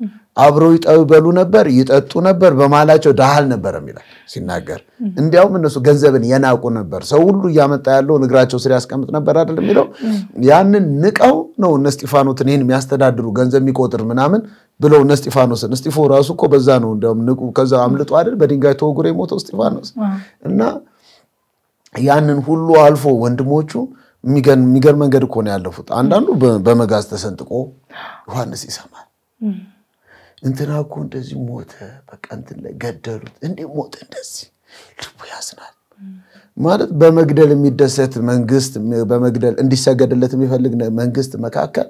አብረው ይጠው ይበሉ ነበር፣ ይጠጡ ነበር፣ በማላቸው ድሃ አልነበረም ይላል ሲናገር። እንዲያውም እነሱ ገንዘብን የናቁ ነበር። ሰው ሁሉ እያመጣ ያለው እግራቸው ስር ያስቀምጥ ነበር አይደል የሚለው። ያንን ንቀው ነው እነ እስጢፋኖትን ይህን የሚያስተዳድሩ ገንዘብ የሚቆጥር ምናምን ብለው እነ እስጢፋኖስን እስጢፎ ራሱ እኮ በዛ ነው እንዲያውም ንቁ፣ ከዛ አምልጦ አይደል በድንጋይ ተወግሮ የሞተው እስጢፋኖስ እና ያንን ሁሉ አልፎ ወንድሞቹ የሚገርም መንገድ እኮ ነው ያለፉት። አንዳንዱ በመጋዝ ተሰንጥቆ ዮሐንስ ይሰማል እንትና እኮ እንደዚህ ሞተ፣ በቃ እንትን ላይ ገደሉት፣ እንዴ ሞተ እንደዚህ ልቡ ያዝናል ማለት በመግደል የሚደሰት መንግስት፣ በመግደል እንዲሰገድለት የሚፈልግ መንግስት መካከል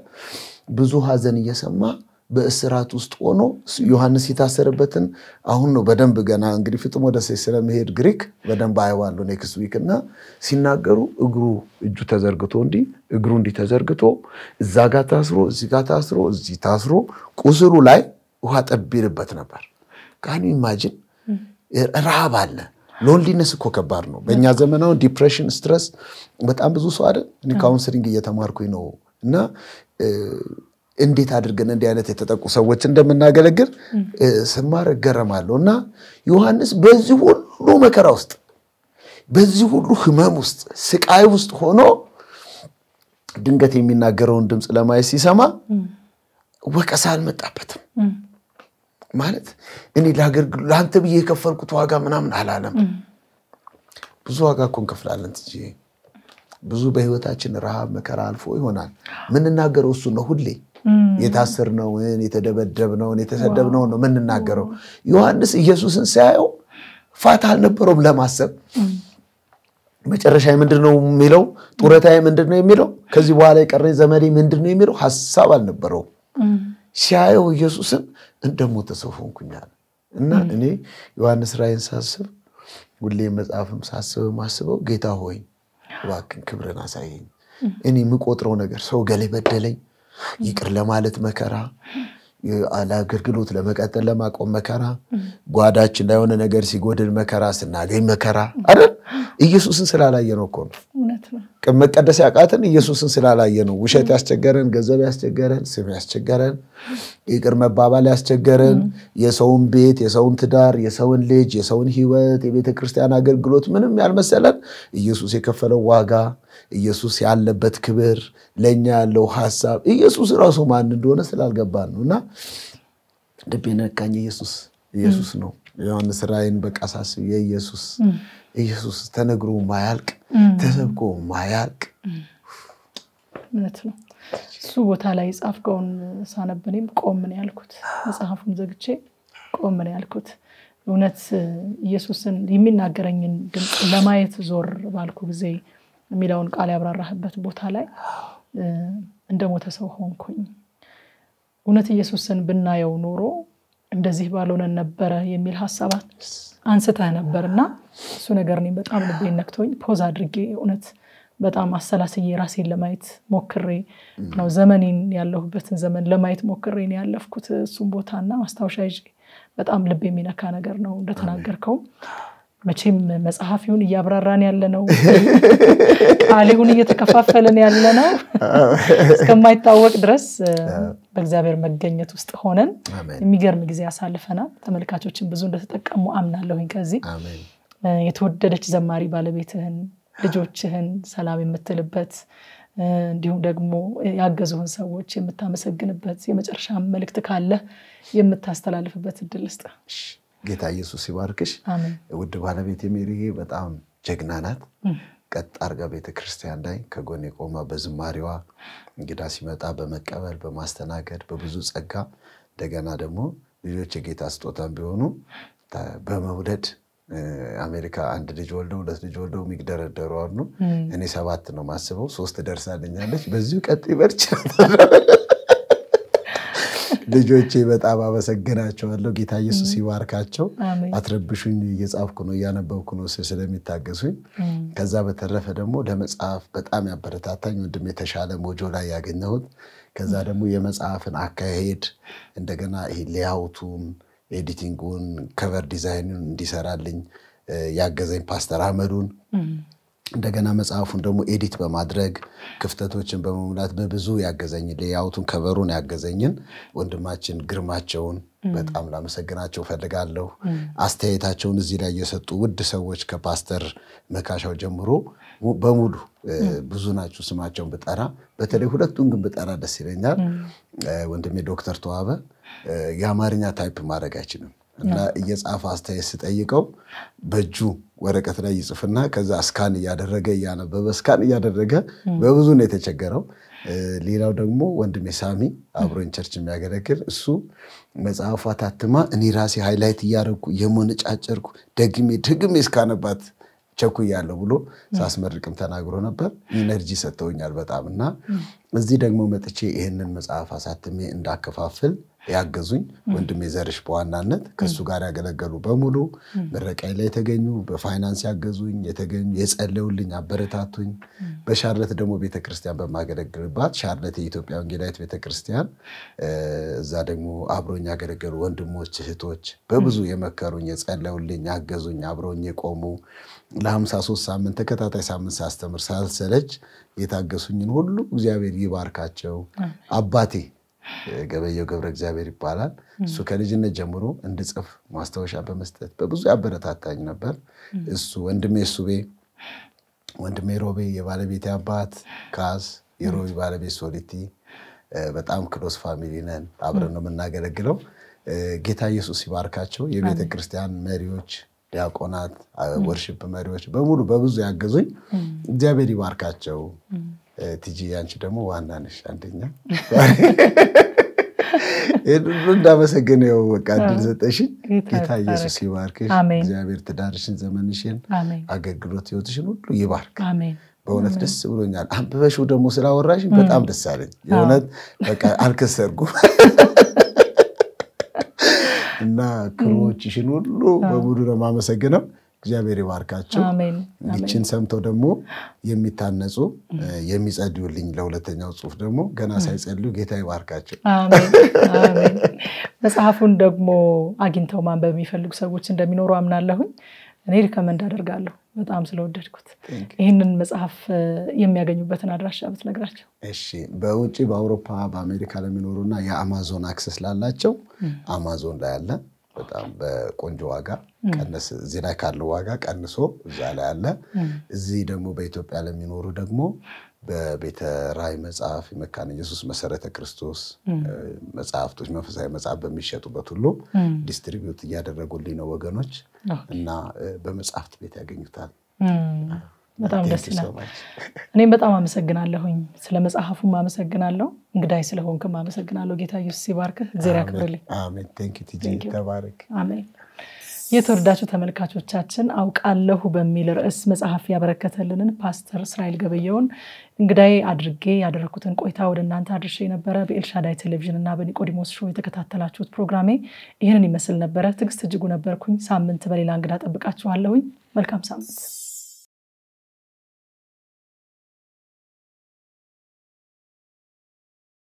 ብዙ ሀዘን እየሰማ በእስራት ውስጥ ሆኖ ዮሐንስ የታሰረበትን አሁን ነው በደንብ ገና እንግዲህ ፍጥሞ ደሴ ስለመሄድ ግሪክ በደንብ አየዋለሁ ኔክስት ዊክ እና ሲናገሩ እግሩ እጁ ተዘርግቶ እንዲህ እግሩ እንዲህ ተዘርግቶ እዛ ጋር ታስሮ እዚህ ጋር ታስሮ እዚህ ታስሮ ቁስሉ ላይ ውሃ ጠቢርበት ነበር። ካን ኢማጂን ረሃብ አለ። ሎንሊነስ እኮ ከባድ ነው። በእኛ ዘመናውን ዲፕሬሽን፣ ስትረስ በጣም ብዙ ሰው አይደል። እኔ ካውንስሊንግ እየተማርኩኝ ነው እና እንዴት አድርገን እንዲህ አይነት የተጠቁ ሰዎች እንደምናገለግል ስማር እገረማለሁ። እና ዮሐንስ በዚህ ሁሉ መከራ ውስጥ በዚህ ሁሉ ህመም ውስጥ ስቃይ ውስጥ ሆኖ ድንገት የሚናገረውን ድምፅ ለማየት ሲሰማ ወቀሳ አልመጣበትም። ማለት እኔ ለአንተ ብዬ የከፈልኩት ዋጋ ምናምን አላለም። ብዙ ዋጋ እኮ እንከፍላለን ትጂ ብዙ በህይወታችን ረሃብ መከራ አልፎ ይሆናል የምንናገረው እሱ ነው። ሁሌ የታሰርነውን፣ የተደበደብነውን፣ የተሰደብነውን ነው ምንናገረው? ዮሐንስ ኢየሱስን ሲያየው ፋታ አልነበረውም ለማሰብ መጨረሻ ምንድን ነው የሚለው? ጡረታዬ ምንድን ነው የሚለው? ከዚህ በኋላ የቀረኝ ዘመዴ ምንድን ነው የሚለው ሀሳብ አልነበረውም። ሲያየው ኢየሱስን ሞተ ሰው ሆንኩኝ እና እኔ ዮሐንስ ራእይን ሳስብ ሁሌ መጽሐፍም ሳስብ ማስበው ጌታ ሆይ እባክን ክብርን አሳየኝ። እኔ የምቆጥረው ነገር ሰው ገሌ በደለኝ፣ ይቅር ለማለት መከራ፣ ለአገልግሎት ለመቀጠል ለማቆም መከራ፣ ጓዳችን ላይ የሆነ ነገር ሲጎድል መከራ፣ ስናገኝ መከራ አይደል ኢየሱስን ስላላየ ነው እኮ ነው። መቀደስ ያቃትን ኢየሱስን ስላላየ ነው። ውሸት ያስቸገረን፣ ገንዘብ ያስቸገረን፣ ስም ያስቸገረን፣ ይቅር መባባል ያስቸገረን፣ የሰውን ቤት፣ የሰውን ትዳር፣ የሰውን ልጅ፣ የሰውን ህይወት የቤተ ክርስቲያን አገልግሎት ምንም ያልመሰለን ኢየሱስ የከፈለው ዋጋ፣ ኢየሱስ ያለበት ክብር፣ ለእኛ ያለው ሀሳብ፣ ኢየሱስ ራሱ ማን እንደሆነ ስላልገባን ነው እና ልቤ ነካኝ። ኢየሱስ ኢየሱስ ነው። ዮሐንስ ራእይን በቃ ሳስብ የኢየሱስ ኢየሱስ ተነግሮ ማያልቅ ተሰብኮ ማያልቅ ነው። እሱ ቦታ ላይ የጻፍከውን ሳነብ እኔም ቆም ነው ያልኩት። መጽሐፉን ዘግቼ ቆም ነው ያልኩት። እውነት ኢየሱስን የሚናገረኝን ድምፅ ለማየት ዞር ባልኩ ጊዜ የሚለውን ቃል ያብራራህበት ቦታ ላይ እንደ ሞተ ሰው ሆንኩኝ። እውነት ኢየሱስን ብናየው ኖሮ እንደዚህ ባልሆነን ነበረ የሚል ሀሳባት አንስተ ነበር እና እሱ ነገር እኔም በጣም ልቤን ነክቶኝ ፖዝ አድርጌ እውነት በጣም አሰላስዬ ራሴን ለማየት ሞክሬ ነው ዘመኔን ያለሁበትን ዘመን ለማየት ሞክሬ ነው ያለፍኩት። እሱም ቦታና ማስታወሻ ይዤ በጣም ልብ የሚነካ ነገር ነው እንደተናገርከው መቼም መጽሐፊውን እያብራራን ያለ ነው፣ ቃሌውን እየተከፋፈልን ያለ ነው። እስከማይታወቅ ድረስ በእግዚአብሔር መገኘት ውስጥ ሆነን የሚገርም ጊዜ አሳልፈናል። ተመልካቾችን ብዙ እንደተጠቀሙ አምናለሁኝ። ከዚህ የተወደደች ዘማሪ ባለቤትህን፣ ልጆችህን ሰላም የምትልበት እንዲሁም ደግሞ ያገዙህን ሰዎች የምታመሰግንበት የመጨረሻ መልእክት ካለ የምታስተላልፍበት እድል ስጥ። ጌታ ኢየሱስ ይባርክሽ። ውድ ባለቤት ሜሪዬ በጣም ጀግና ናት። ቀጥ አድርጋ ቤተክርስቲያን ላይ ከጎን የቆማ በዝማሬዋ እንግዳ ሲመጣ በመቀበል በማስተናገድ በብዙ ጸጋ እንደገና ደግሞ ልጆች የጌታ ስጦታን ቢሆኑ በመውለድ አሜሪካ አንድ ልጅ ወልደው ሁለት ልጅ ወልደው የሚደረደሩ አሉ። እኔ ሰባት ነው ማስበው፣ ሶስት ደርሳልኛለች። በዚሁ ቀጥ ይበርች ልጆቼ በጣም አመሰግናቸዋለሁ። ጌታ ኢየሱስ ይባርካቸው። አትረብሹኝ እየጻፍኩ ነው እያነበብኩ ነው ስለሚታገሱኝ። ከዛ በተረፈ ደግሞ ለመጽሐፍ በጣም ያበረታታኝ ወንድም የተሻለ ሞጆ ላይ ያገኘሁት። ከዛ ደግሞ የመጽሐፍን አካሄድ እንደገና ይሄ ሌያውቱን፣ ኤዲቲንጉን፣ ከቨር ዲዛይኑን እንዲሰራልኝ ያገዘኝ ፓስተር አህመዱን እንደገና መጽሐፉን ደግሞ ኤዲት በማድረግ ክፍተቶችን በመሙላት በብዙ ያገዘኝ ሌያውቱን ከበሩን ያገዘኝን ወንድማችን ግርማቸውን በጣም ላመሰግናቸው ፈልጋለሁ። አስተያየታቸውን እዚህ ላይ የሰጡ ውድ ሰዎች ከፓስተር መካሻው ጀምሮ በሙሉ ብዙ ናቸው። ስማቸውን ብጠራ በተለይ ሁለቱን ግን ብጠራ ደስ ይለኛል። ወንድሜ ዶክተር ተዋበ የአማርኛ ታይፕ ማድረግ አይችልም እና እየጻፈ አስተያየት ስጠይቀው በእጁ ወረቀት ላይ ይጽፍና ከዛ እስካን እያደረገ እያነበበ እስካን እያደረገ በብዙ ነው የተቸገረው። ሌላው ደግሞ ወንድሜ ሳሚ አብሮን ቸርች የሚያገለግል እሱ መጽሐፏ ታትማ እኔ ራሴ ሃይላይት እያደረግኩ የመነጫጨርኩ ደግሜ ደግሜ እስካነባት ቸኩ ያለው ብሎ ሳስመርቅም ተናግሮ ነበር። ኢነርጂ ሰጥተውኛል በጣም እና እዚህ ደግሞ መጥቼ ይህንን መጽሐፍ አሳትሜ እንዳከፋፍል ያገዙኝ ወንድሜ ዘርሽ በዋናነት ከእሱ ጋር ያገለገሉ በሙሉ ምረቃይ ላይ የተገኙ በፋይናንስ ያገዙኝ የተገኙ የጸለዩልኝ አበረታቱኝ። በሻርለት ደግሞ ቤተክርስቲያን በማገለግልባት ሻርለት የኢትዮጵያ ወንጌላዊት ቤተክርስቲያን እዛ ደግሞ አብሮኝ ያገለገሉ ወንድሞች እህቶች በብዙ የመከሩኝ የጸለዩልኝ ያገዙኝ አብሮኝ የቆሙ ለሀምሳ ሶስት ሳምንት ተከታታይ ሳምንት ሳስተምር ሳልሰለች የታገሱኝን ሁሉ እግዚአብሔር ይባርካቸው አባቴ ገበየው ገብረ እግዚአብሔር ይባላል። እሱ ከልጅነት ጀምሮ እንድጽፍ ማስታወሻ በመስጠት በብዙ ያበረታታኝ ነበር። እሱ ወንድሜ ሱቤ፣ ወንድሜ ሮቤ የባለቤቴ አባት ካዝ፣ የሮቤ ባለቤት ሶሊቲ፣ በጣም ክሎስ ፋሚሊ ነን። አብረን ነው የምናገለግለው። ጌታ ኢየሱስ ይባርካቸው። የቤተ ክርስቲያን መሪዎች፣ ዲያቆናት፣ ወርሽፕ መሪዎች በሙሉ በብዙ ያገዙኝ። እግዚአብሔር ይባርካቸው። ቲጂ አንቺ ደግሞ ዋና ነሽ። አንደኛ እንዳመሰግን ው በቃ ድል ሰጠሽኝ። ጌታ ኢየሱስ ይባርክሽ። እግዚአብሔር ትዳርሽን፣ ዘመንሽን፣ አገልግሎት ህይወትሽን ሁሉ ይባርክ። በእውነት ደስ ብሎኛል። አንብበሽው ደግሞ ስላወራሽ በጣም ደስ አለኝ። የእውነት በቃ አልከሰርኩም እና ክሮችሽን ሁሉ በሙሉ ነው የማመሰግነው። እግዚአብሔር ይባርካቸው። ይችን ሰምተው ደግሞ የሚታነጹ የሚጸልዩልኝ ለሁለተኛው ጽሁፍ ደግሞ ገና ሳይጸልዩ ጌታ ይባርካቸው። መጽሐፉን ደግሞ አግኝተው ማንበብ የሚፈልጉ ሰዎች እንደሚኖሩ አምናለሁኝ። እኔ ሪከመንድ አደርጋለሁ በጣም ስለወደድኩት። ይህንን መጽሐፍ የሚያገኙበትን አድራሻ ብትነግራቸው። እሺ፣ በውጭ በአውሮፓ በአሜሪካ ለሚኖሩና የአማዞን አክሰስ ላላቸው አማዞን ላይ አለ በጣም በቆንጆ ዋጋ ቀነስ እዚህ ላይ ካለው ዋጋ ቀንሶ እዛ ላይ አለ። እዚህ ደግሞ በኢትዮጵያ ለሚኖሩ ደግሞ በቤተ ራእይ መጽሐፍ የመካነ ኢየሱስ መሰረተ ክርስቶስ መጽሐፍቶች መንፈሳዊ መጽሐፍ በሚሸጡበት ሁሉ ዲስትሪቢዩት እያደረጉልኝ ነው ወገኖች እና በመጽሐፍት ቤት ያገኙታል። በጣም ደስ ይላል። እኔም በጣም አመሰግናለሁኝ። ስለ መጽሐፉም አመሰግናለሁ። እንግዳይ ስለሆንክም አመሰግናለሁ። ጌታ ኢየሱስ ይባርክህ። እግዚአብሔር ያክብርልኝ። አሜን። የተወደዳችሁ ተመልካቾቻችን አውቃለሁ በሚል ርዕስ መጽሐፍ ያበረከተልንን ፓስተር እስራኤል ገበየውን እንግዳይ አድርጌ ያደረግኩትን ቆይታ ወደ እናንተ አድርሼ ነበረ። በኤልሻዳይ ቴሌቪዥን እና በኒቆዲሞስ ሾው የተከታተላችሁት ፕሮግራሜ ይህንን ይመስል ነበረ። ትዕግስት እጅጉ ነበርኩኝ። ሳምንት በሌላ እንግዳ ጠብቃችኋለሁኝ። መልካም ሳምንት